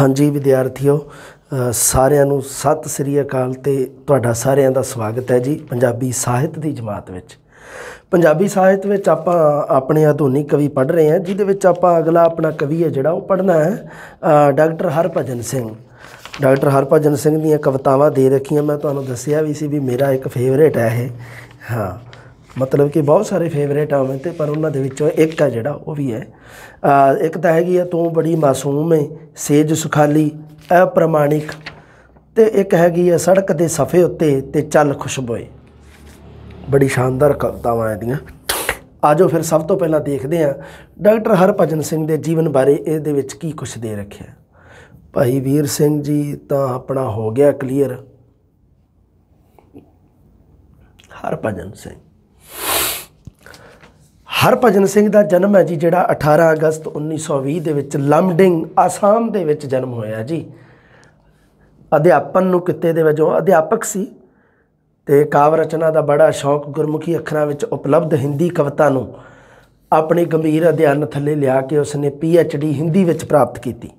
ਹਾਂਜੀ ਵਿਦਿਆਰਥੀਓ ਸਾਰਿਆਂ ਨੂੰ ਸਤਿ ਸ੍ਰੀ ਅਕਾਲ ਤੇ ਤੁਹਾਡਾ ਸਾਰਿਆਂ ਦਾ ਸਵਾਗਤ ਹੈ ਜੀ ਪੰਜਾਬੀ ਸਾਹਿਤ ਦੀ ਜਮਾਤ ਵਿੱਚ ਪੰਜਾਬੀ ਸਾਹਿਤ ਵਿੱਚ ਆਪਾਂ ਆਪਣੇ ਆਧੁਨਿਕ ਕਵੀ ਪੜ੍ਹ ਰਹੇ ਹਾਂ ਜਿਹਦੇ ਵਿੱਚ ਆਪਾਂ ਅਗਲਾ ਆਪਣਾ ਕਵੀ ਹੈ ਜਿਹੜਾ ਉਹ ਪੜ੍ਹਨਾ ਹੈ ਡਾਕਟਰ ਹਰਭਜਨ ਸਿੰਘ ਡਾਕਟਰ ਹਰਭਜਨ ਸਿੰਘ ਦੀਆਂ ਕਵਿਤਾਵਾਂ ਦੇ ਰੱਖੀਆਂ ਮੈਂ ਤੁਹਾਨੂੰ ਦੱਸਿਆ ਵੀ ਸੀ ਵੀ ਮੇਰਾ ਇੱਕ ਫੇਵਰੇਟ ਹੈ ਇਹ ਹਾਂ ਮਤਲਬ ਕਿ ਬਹੁਤ ਸਾਰੇ ਫੇਵਰੇਟ ਆਵੇਂ ਤੇ ਪਰ ਉਹਨਾਂ ਦੇ ਵਿੱਚੋਂ ਇੱਕ ਆ ਜਿਹੜਾ ਉਹ ਵੀ ਹੈ ਆ ਇੱਕ ਤਾਂ ਹੈਗੀ ਆ ਤੂੰ ਬੜੀ ਮਾਸੂਮ ਏ ਸੇਜ ਸੁਖਾਲੀ ਅਪ੍ਰਮਾਣਿਕ ਤੇ ਇੱਕ ਹੈਗੀ ਆ ਸੜਕ ਦੇ ਸਫੇ ਉੱਤੇ ਤੇ ਚੱਲ ਖੁਸ਼ਬੋਏ ਬੜੀ ਸ਼ਾਨਦਾਰ ਕਵਤਾਵਾਂ ਇਹਦੀਆਂ ਆਜੋ ਫਿਰ ਸਭ ਤੋਂ ਪਹਿਲਾਂ ਦੇਖਦੇ ਆ ਡਾਕਟਰ ਹਰਪਜਨ ਸਿੰਘ ਦੇ ਜੀਵਨ ਬਾਰੇ ਇਹਦੇ ਵਿੱਚ ਕੀ ਕੁਝ ਦੇ ਰੱਖਿਆ ਭਾਈ ਵੀਰ ਸਿੰਘ ਜੀ ਤਾਂ ਆਪਣਾ ਹੋ ਗਿਆ ਕਲੀਅਰ ਹਰਪਜਨ ਸਿੰਘ ਹਰਭਜਨ ਸਿੰਘ ਦਾ ਜਨਮ ਹੈ ਜੀ ਜਿਹੜਾ 18 ਅਗਸਤ 1920 ਦੇ ਵਿੱਚ ਲਮਡਿੰਗ ਆਸਾਮ ਦੇ ਵਿੱਚ ਜਨਮ ਹੋਇਆ ਜੀ ਅਧਿਆਪਨ ਨੂੰ ਕਿਤੇ ਦੇ ਵਜੋਂ ਅਧਿਆਪਕ ਸੀ ਤੇ ਕਾਵ ਰਚਨਾ ਦਾ ਬੜਾ ਸ਼ੌਕ ਗੁਰਮੁਖੀ ਅੱਖਰਾਂ ਵਿੱਚ ਉਪਲਬਧ ਹਿੰਦੀ ਕਵਿਤਾ ਨੂੰ ਆਪਣੇ ਗੰਭੀਰ ਅਧਿਐਨ ਥੱਲੇ ਲਿਆ ਕੇ ਉਸਨੇ ਪੀ ਐਚ ਡੀ ਹਿੰਦੀ ਵਿੱਚ ਪ੍ਰਾਪਤ ਕੀਤੀ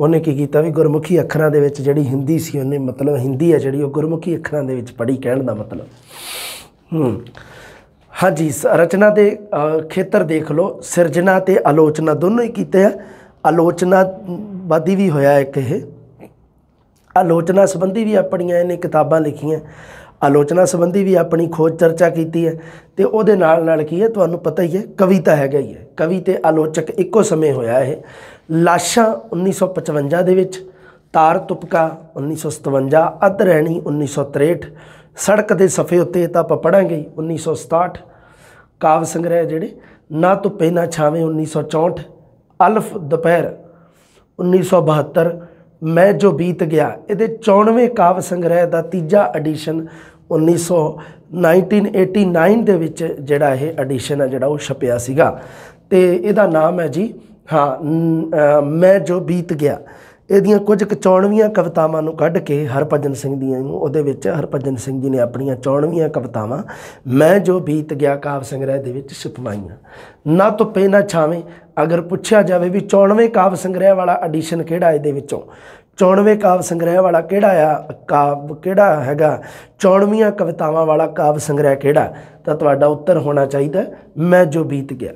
ਉਹਨੇ ਕੀ ਕੀਤਾ ਵੀ ਗੁਰਮੁਖੀ ਅੱਖਰਾਂ ਦੇ ਵਿੱਚ ਜਿਹੜੀ ਹਿੰਦੀ ਸੀ ਉਹਨੇ ਮਤਲਬ ਹਿੰਦੀ ਹੈ ਜਿਹੜੀ ਉਹ ਗੁਰਮੁਖੀ ਅੱਖਰਾਂ ਦੇ ਵਿੱਚ ਪੜ੍ਹੀ ਕਹਿਣ ਦਾ ਮਤਲਬ ਹੂੰ ਹਾਂਜੀ ਰਚਨਾ ਦੇ ਖੇਤਰ ਦੇਖ ਲਓ ਸਿਰਜਣਾ ਤੇ ਆਲੋਚਨਾ ਦੋਨੋਂ ਹੀ ਕੀਤੇ ਆ ਆਲੋਚਨਾਵਾਦੀ ਵੀ ਹੋਇਆ ਇੱਕ ਇਹ ਆਲੋਚਨਾ ਸੰਬੰਧੀ ਵੀ ਆਪਣੀਆਂ ਇਹਨੇ ਕਿਤਾਬਾਂ ਲਿਖੀਆਂ ਆਲੋਚਨਾ ਸੰਬੰਧੀ ਵੀ ਆਪਣੀ ਖੋਜ ਚਰਚਾ ਕੀਤੀ ਹੈ ਤੇ ਉਹਦੇ ਨਾਲ ਨਾਲ ਕੀ ਹੈ ਤੁਹਾਨੂੰ ਪਤਾ ਹੀ ਹੈ ਕਵਿਤਾ ਹੈਗਾ ਹੀ ਹੈ ਕਵੀ ਤੇ ਆਲੋਚਕ ਇੱਕੋ ਸਮੇਂ ਹੋਇਆ ਇਹ ਲਾਸ਼ਾਂ 1955 ਦੇ ਵਿੱਚ ਤਾਰ ਤੁਪਕਾ 1957 ਅਧ ਰਹਿਣੀ 1963 ਸੜਕ ਦੇ ਸਫੇ ਉੱਤੇ ਤਾਂ ਆਪਾਂ ਪੜਾਂਗੇ 1967 ਕਾਵ ਸੰਗ੍ਰਹਿ ਜਿਹੜੇ ਨਾ ਧੁੱਪੇ ਨਾ ਛਾਵੇਂ 1964 ਅਲਫ ਦੁਪਹਿਰ 1972 ਮੈਂ ਜੋ ਬੀਤ ਗਿਆ ਇਹਦੇ 94ਵੇਂ ਕਾਵ ਸੰਗ੍ਰਹਿ ਦਾ ਤੀਜਾ ਐਡੀਸ਼ਨ 1989 ਦੇ ਵਿੱਚ ਜਿਹੜਾ ਇਹ ਐਡੀਸ਼ਨ ਹੈ ਜਿਹੜਾ ਉਹ ਛਪਿਆ ਸੀਗਾ ਤੇ ਇਹਦਾ ਨਾਮ ਹੈ ਜੀ ਹਾਂ ਮੈਂ ਜੋ ਬੀਤ ਗਿਆ ਇਹਦੀਆਂ ਕੁਝ ਕਚੌਣਵੀਆਂ ਕਵਿਤਾਵਾਂ ਨੂੰ ਕੱਢ ਕੇ ਹਰਪਜਨ ਸਿੰਘ ਦੀਆਂ ਨੂੰ ਉਹਦੇ ਵਿੱਚ ਹਰਪਜਨ ਸਿੰਘ ਜੀ ਨੇ ਆਪਣੀਆਂ ਚੌਣਵੀਆਂ ਕਵਿਤਾਵਾਂ ਮੈਂ ਜੋ ਬੀਤ ਗਿਆ ਕਾਵ ਸੰਗ੍ਰਹਿ ਦੇ ਵਿੱਚ ਛਪਵਾਈਆਂ ਨਾ ਤੋਂ ਨਾ ਛਾਵੇਂ ਅਗਰ ਪੁੱਛਿਆ ਜਾਵੇ ਵੀ 94 ਕਾਵ ਸੰਗ੍ਰਹਿ ਵਾਲਾ ਐਡੀਸ਼ਨ ਕਿਹੜਾ ਹੈ ਇਹਦੇ ਵਿੱਚੋਂ 94 ਕਾਵ ਸੰਗ੍ਰਹਿ ਵਾਲਾ ਕਿਹੜਾ ਆ ਕਾਵ ਕਿਹੜਾ ਹੈਗਾ 94ਵੀਆਂ ਕਵਿਤਾਵਾਂ ਵਾਲਾ ਕਾਵ ਸੰਗ੍ਰਹਿ ਕਿਹੜਾ ਤਾਂ ਤੁਹਾਡਾ ਉੱਤਰ ਹੋਣਾ ਚਾਹੀਦਾ ਮੈਂ ਜੋ ਬੀਤ ਗਿਆ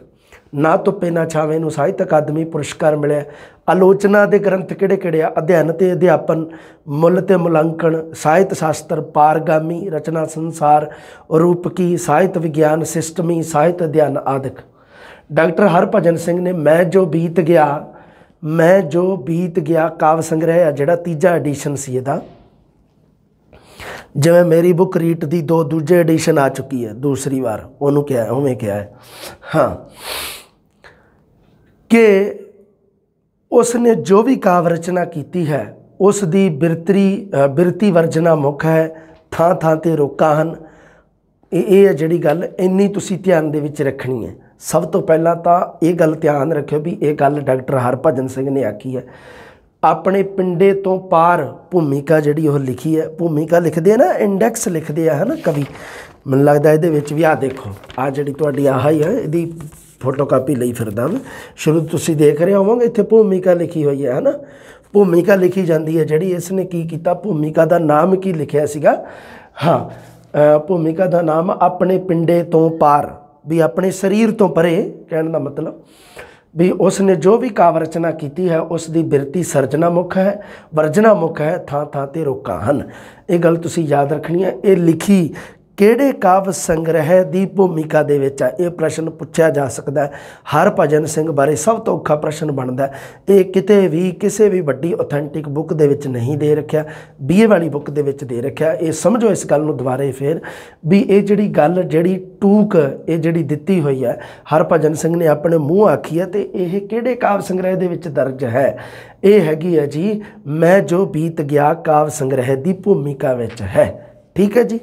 ਨਾ ਧੁੱਪੇ ਨਾ ਛਾਵੇ ਨੂੰ ਸਾਹਿਤ ਅਕਾਦਮੀ ਪੁਰਸਕਾਰ ਮਿਲਿਆ ਆਲੋਚਨਾ ਦੇ ਗ੍ਰੰਥ ਕਿਹੜੇ ਕਿਹੜੇ ਆ ਅਧਿਐਨ ਤੇ ਅਧਿਆਪਨ ਮੁੱਲ ਤੇ ਮੁਲਾਂਕਣ ਸਾਹਿਤ ਸ਼ਾਸਤਰ ਪਾਰਗਾਮੀ ਰਚਨਾ ਸੰਸਾਰ ਰੂਪਕੀ ਸਾਹਿਤ ਵਿਗਿਆਨ ਸਿਸਟਮੀ ਸਾਹਿਤ ਅਧਿਐਨ ਆਦਿਕ ਡਾਕਟਰ ਹਰਭਜਨ ਸਿੰਘ ਨੇ ਮੈਂ ਜੋ ਬੀਤ ਗਿਆ ਮੈਂ ਜੋ ਬੀਤ ਗਿਆ ਕਾਵ ਸੰਗ੍ਰਹਿ ਆ ਜਿਹੜਾ ਤੀਜਾ ਐਡੀਸ਼ਨ ਸੀ ਇਹਦਾ ਜਿਵੇਂ ਮੇਰੀ ਬੁੱਕ ਰੀਟ ਦੀ ਦੋ ਦੂਜੇ ਐਡੀਸ਼ਨ ਆ ਚੁੱਕੀ ਹੈ ਦੂਸਰੀ ਵਾਰ ਉਹਨੂੰ ਕਿਹਾ ਉਵੇਂ ਕਿਹਾ ਹਾਂ ਕਿ ਉਸ ਨੇ ਜੋ ਵੀ ਕਾਵ ਰਚਨਾ ਕੀਤੀ ਹੈ ਉਸ ਦੀ ਬਿਰਤਰੀ ਬਿਰਤੀ ਵਰਜਨਾ ਮੁਖ ਹੈ ਥਾਂ ਥਾਂ ਤੇ ਰੋਕਾ ਹਨ ਇਹ ਇਹ ਹੈ ਜਿਹੜੀ ਗੱਲ ਇੰਨੀ ਤੁਸੀਂ ਧਿਆਨ ਦੇ ਵਿੱਚ ਰੱਖਣੀ ਹੈ ਸਭ ਤੋਂ ਪਹਿਲਾਂ ਤਾਂ ਇਹ ਗੱਲ ਧਿਆਨ ਰੱਖਿਓ ਵੀ ਇਹ ਗੱਲ ਡਾਕਟਰ ਹਰਭਜਨ ਸਿੰਘ ਨੇ ਆਖੀ ਹੈ ਆਪਣੇ ਪਿੰਡੇ ਤੋਂ ਪਾਰ ਭੂਮਿਕਾ ਜਿਹੜੀ ਉਹ ਲਿਖੀ ਹੈ ਭੂਮਿਕਾ ਲਿਖਦੇ ਆ ਨਾ ਇੰਡੈਕਸ ਲਿਖਦੇ ਆ ਹਨਾ ਕਵੀ ਮੈਨੂੰ ਲੱਗਦਾ ਇਹਦੇ ਵਿੱਚ ਵੀ ਆ ਦੇਖੋ ਆ ਜਿਹੜੀ ਤੁਹਾਡੀ ਆਹ ਹੀ ਹੈ ਇਹਦੀ ਫੋਟੋਕਾਪੀ ਲਈ ਫਿਰਦਾ ਮੈਂ ਸ਼ੁਰੂ ਤੁਸੀਂ ਦੇਖ ਰਹੇ ਹੋਵੋਗੇ ਇੱਥੇ ਭੂਮਿਕਾ ਲਿਖੀ ਹੋਈ ਹੈ ਹਨਾ ਭੂਮਿਕਾ ਲਿਖੀ ਜਾਂਦੀ ਹੈ ਜਿਹੜੀ ਇਸ ਨੇ ਕੀ ਕੀਤਾ ਭੂਮਿਕਾ ਦਾ ਨਾਮ ਕੀ ਲਿਖਿਆ ਸੀਗਾ ਹਾਂ ਭੂਮਿਕਾ ਦਾ ਨਾਮ ਆਪਣੇ ਪਿੰਡੇ ਤੋਂ ਪਾਰ ਵੀ ਆਪਣੇ ਸਰੀਰ ਤੋਂ ਪਰੇ ਕਹਿਣ ਦਾ ਮਤਲਬ ਵੀ ਉਸ ਨੇ ਜੋ ਵੀ ਕਾਵ ਰਚਨਾ ਕੀਤੀ ਹੈ ਉਸ ਦੀ ਬਿਰਤੀ ਸਰਜਣਾ ਮੁਖ ਹੈ ਵਰਜਣਾ ਮੁਖ ਹੈ ਥਾਂ ਥਾਂ ਤੇ ਰੋਕਾਂ ਹਨ ਇਹ ਗੱਲ ਤੁਸੀਂ ਯਾਦ ਰੱਖਣੀ ਹੈ ਇਹ ਲਿਖੀ ਕਿਹੜੇ ਕਾਵ ਸੰਗ੍ਰਹਿ ਦੀ ਭੂਮਿਕਾ ਦੇ ਵਿੱਚ ਹੈ ਇਹ ਪ੍ਰਸ਼ਨ ਪੁੱਛਿਆ ਜਾ ਸਕਦਾ ਹੈ ਹਰ ਭਜਨ ਸਿੰਘ ਬਾਰੇ ਸਭ ਤੋਂ ਔਖਾ ਪ੍ਰਸ਼ਨ ਬਣਦਾ ਹੈ ਇਹ ਕਿਤੇ ਵੀ ਕਿਸੇ ਵੀ ਵੱਡੀ ਆਥੈਂਟਿਕ ਬੁੱਕ ਦੇ ਵਿੱਚ ਨਹੀਂ ਦੇ ਰੱਖਿਆ ਬੀਏ ਵਾਲੀ ਬੁੱਕ ਦੇ ਵਿੱਚ ਦੇ ਰੱਖਿਆ ਇਹ ਸਮਝੋ ਇਸ ਗੱਲ ਨੂੰ ਦੁਬਾਰੇ ਫੇਰ ਵੀ ਇਹ ਜਿਹੜੀ ਗੱਲ ਜਿਹੜੀ ਟੂਕ ਇਹ ਜਿਹੜੀ ਦਿੱਤੀ ਹੋਈ ਹੈ ਹਰ ਭਜਨ ਸਿੰਘ ਨੇ ਆਪਣੇ ਮੂੰਹ ਆਖੀ ਹੈ ਤੇ ਇਹ ਕਿਹੜੇ ਕਾਵ ਸੰਗ੍ਰਹਿ ਦੇ ਵਿੱਚ ਦਰਜ ਹੈ ਇਹ ਹੈਗੀ ਹੈ ਜੀ ਮੈਂ ਜੋ ਬੀਤ ਗਿਆ ਕਾਵ ਸੰਗ੍ਰਹਿ ਦੀ ਭੂਮਿਕਾ ਵਿੱਚ ਹੈ ਠੀਕ ਹੈ ਜੀ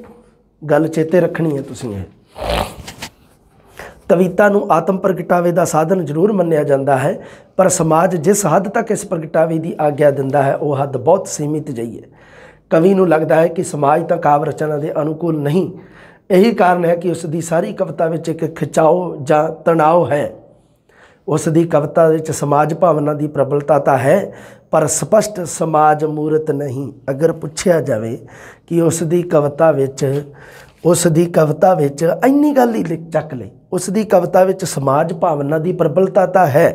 ਗੱਲ ਚੇਤੇ ਰੱਖਣੀ ਹੈ ਤੁਸੀਂ ਇਹ ਕਵਿਤਾ ਨੂੰ ਆਤਮ ਪ੍ਰਗਟਾਵੇ ਦਾ ਸਾਧਨ ਜ਼ਰੂਰ ਮੰਨਿਆ ਜਾਂਦਾ ਹੈ ਪਰ ਸਮਾਜ ਜਿਸ ਹੱਦ ਤੱਕ ਇਸ ਪ੍ਰਗਟਾਵੇ ਦੀ ਆਗਿਆ ਦਿੰਦਾ ਹੈ ਉਹ ਹੱਦ ਬਹੁਤ ਸੀਮਿਤ ਜਈ ਹੈ ਕਵੀ ਨੂੰ ਲੱਗਦਾ ਹੈ ਕਿ ਸਮਾਜ ਤਾਂ ਕਾਵ ਰਚਨਾ ਦੇ ਅਨੁਕੂਲ ਨਹੀਂ ਇਹੀ ਕਾਰਨ ਹੈ ਕਿ ਉਸ ਦੀ ਸਾਰੀ ਕਵਿਤਾ ਵਿੱਚ ਇੱਕ ਖਿਚਾਓ ਜਾਂ ਤਣਾਅ ਹੈ ਉਸ ਦੀ ਕਵਿਤਾ ਵਿੱਚ ਸਮਾਜ ਭਾਵਨਾ ਦੀ ਪ੍ਰਬਲਤਾ ਤਾਂ ਹੈ ਪਰ ਸਪਸ਼ਟ ਸਮਾਜ ਮੂਰਤ ਨਹੀਂ ਅਗਰ ਪੁੱਛਿਆ ਜਾਵੇ ਕਿ ਉਸ ਦੀ ਕਵਿਤਾ ਵਿੱਚ ਉਸ ਦੀ ਕਵਿਤਾ ਵਿੱਚ ਇੰਨੀ ਗੱਲ ਹੀ ਲਿਖ ਚੱਕ ਲਈ ਉਸ ਦੀ ਕਵਿਤਾ ਵਿੱਚ ਸਮਾਜ ਭਾਵਨਾ ਦੀ ਪ੍ਰਬਲਤਾ ਤਾਂ ਹੈ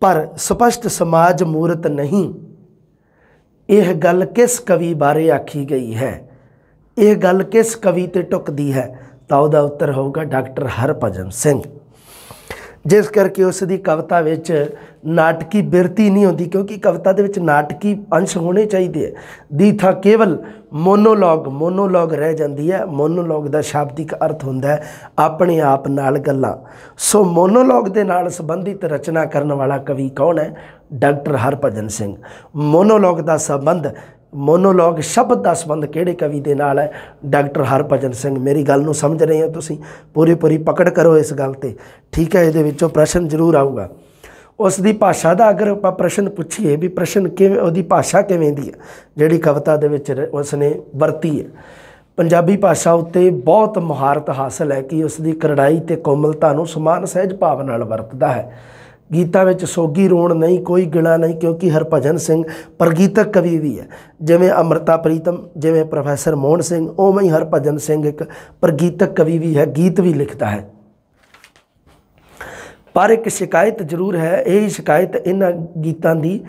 ਪਰ ਸਪਸ਼ਟ ਸਮਾਜ ਮੂਰਤ ਨਹੀਂ ਇਹ ਗੱਲ ਕਿਸ ਕਵੀ ਬਾਰੇ ਆਖੀ ਗਈ ਹੈ ਇਹ ਗੱਲ ਕਿਸ ਕਵੀ ਤੇ ਟੁਕਦੀ ਹੈ ਤਾਂ ਉਹਦਾ ਉੱਤਰ ਹੋਊਗਾ ਡਾਕਟਰ ਹਰਪਜਨ ਸਿੰਘ ਜਿਸ ਕਰਕੇ ਉਸ ਦੀ ਕਵਿਤਾ ਵਿੱਚ ਨਾਟਕੀ ਬਿਰਤੀ ਨਹੀਂ ਹੁੰਦੀ ਕਿਉਂਕਿ ਕਵਿਤਾ ਦੇ ਵਿੱਚ ਨਾਟਕੀ ਅੰਸ਼ ਹੋਣੇ ਚਾਹੀਦੇ ਹੈ ਦੀ ਥਾ ਕੇਵਲ ਮੋਨੋਲੋਗ ਮੋਨੋਲੋਗ ਰਹਿ ਜਾਂਦੀ ਹੈ ਮੋਨੋਲੋਗ ਦਾ ਸ਼ਾਬਦਿਕ ਅਰਥ ਹੁੰਦਾ ਹੈ ਆਪਣੇ ਆਪ ਨਾਲ ਗੱਲਾਂ ਸੋ ਮੋਨੋਲੋਗ ਦੇ ਨਾਲ ਸੰਬੰਧਿਤ ਰਚਨਾ ਕਰਨ ਵਾਲਾ ਕਵੀ ਕੌਣ ਹੈ ਡਾਕਟਰ ਹਰਪਜਨ ਸਿੰਘ ਮੋਨੋਲੋਗ ਦਾ ਸੰਬੰਧ ਮੋਨੋਲੋਗ ਸ਼ਬਦ ਦਾ ਸੰਬੰਧ ਕਿਹੜੇ ਕਵੀ ਦੇ ਨਾਲ ਹੈ ਡਾਕਟਰ ਹਰਪਜਨ ਸਿੰਘ ਮੇਰੀ ਗੱਲ ਨੂੰ ਸਮਝ ਰਹੇ ਹੋ ਤੁਸੀਂ ਪੂਰੀ ਪੂਰੀ ਪਕੜ ਕਰੋ ਇਸ ਗੱਲ ਤੇ ਠੀਕ ਹੈ ਇਹਦੇ ਵਿੱਚੋਂ ਪ੍ਰਸ਼ਨ ਜ਼ਰੂਰ ਆਊਗਾ ਉਸ ਦੀ ਭਾਸ਼ਾ ਦਾ ਅਗਰ ਆਪਾਂ ਪ੍ਰਸ਼ਨ ਪੁੱਛੀਏ ਵੀ ਪ੍ਰਸ਼ਨ ਕਿਵੇਂ ਉਹਦੀ ਭਾਸ਼ਾ ਕਿਵੇਂ ਦੀ ਹੈ ਜਿਹੜੀ ਕਵਿਤਾ ਦੇ ਵਿੱਚ ਉਸ ਨੇ ਵਰਤੀ ਹੈ ਪੰਜਾਬੀ ਭਾਸ਼ਾ ਉੱਤੇ ਬਹੁਤ ਮਹਾਰਤ ਹਾਸਲ ਹੈ ਕਿ ਉਸ ਦੀ ਕਰੜਾਈ ਤੇ ਕੋਮਲਤਾ ਨੂੰ ਸਮਾਨ ਸਹਿਜ ਭਾਵ ਨਾਲ ਵਰਤਦਾ ਹੈ ਗੀਤਾ ਵਿੱਚ ਸੋਗੀ ਰੋਣ ਨਹੀਂ ਕੋਈ ਗਿਲਾ ਨਹੀਂ ਕਿਉਂਕਿ ਹਰਭਜਨ ਸਿੰਘ ਪ੍ਰਗੀਤਕ ਕਵੀ ਵੀ ਹੈ ਜਿਵੇਂ ਅਮਰਤਾ ਪ੍ਰੀਤਮ ਜਿਵੇਂ ਪ੍ਰੋਫੈਸਰ ਮੋਹਨ ਸਿੰਘ ਉਵੇਂ ਹੀ ਹਰਭਜਨ ਸਿੰਘ ਇੱਕ ਪ੍ਰਗੀਤਕ ਕਵੀ ਵੀ ਹੈ ਗੀਤ ਵੀ ਲਿਖਦਾ ਹੈ ਪਰ ਇੱਕ ਸ਼ਿਕਾਇਤ ਜ਼ਰੂਰ ਹੈ ਇਹ ਸ਼ਿਕਾਇਤ ਇਹਨਾਂ ਗੀਤਾਂ ਦੀ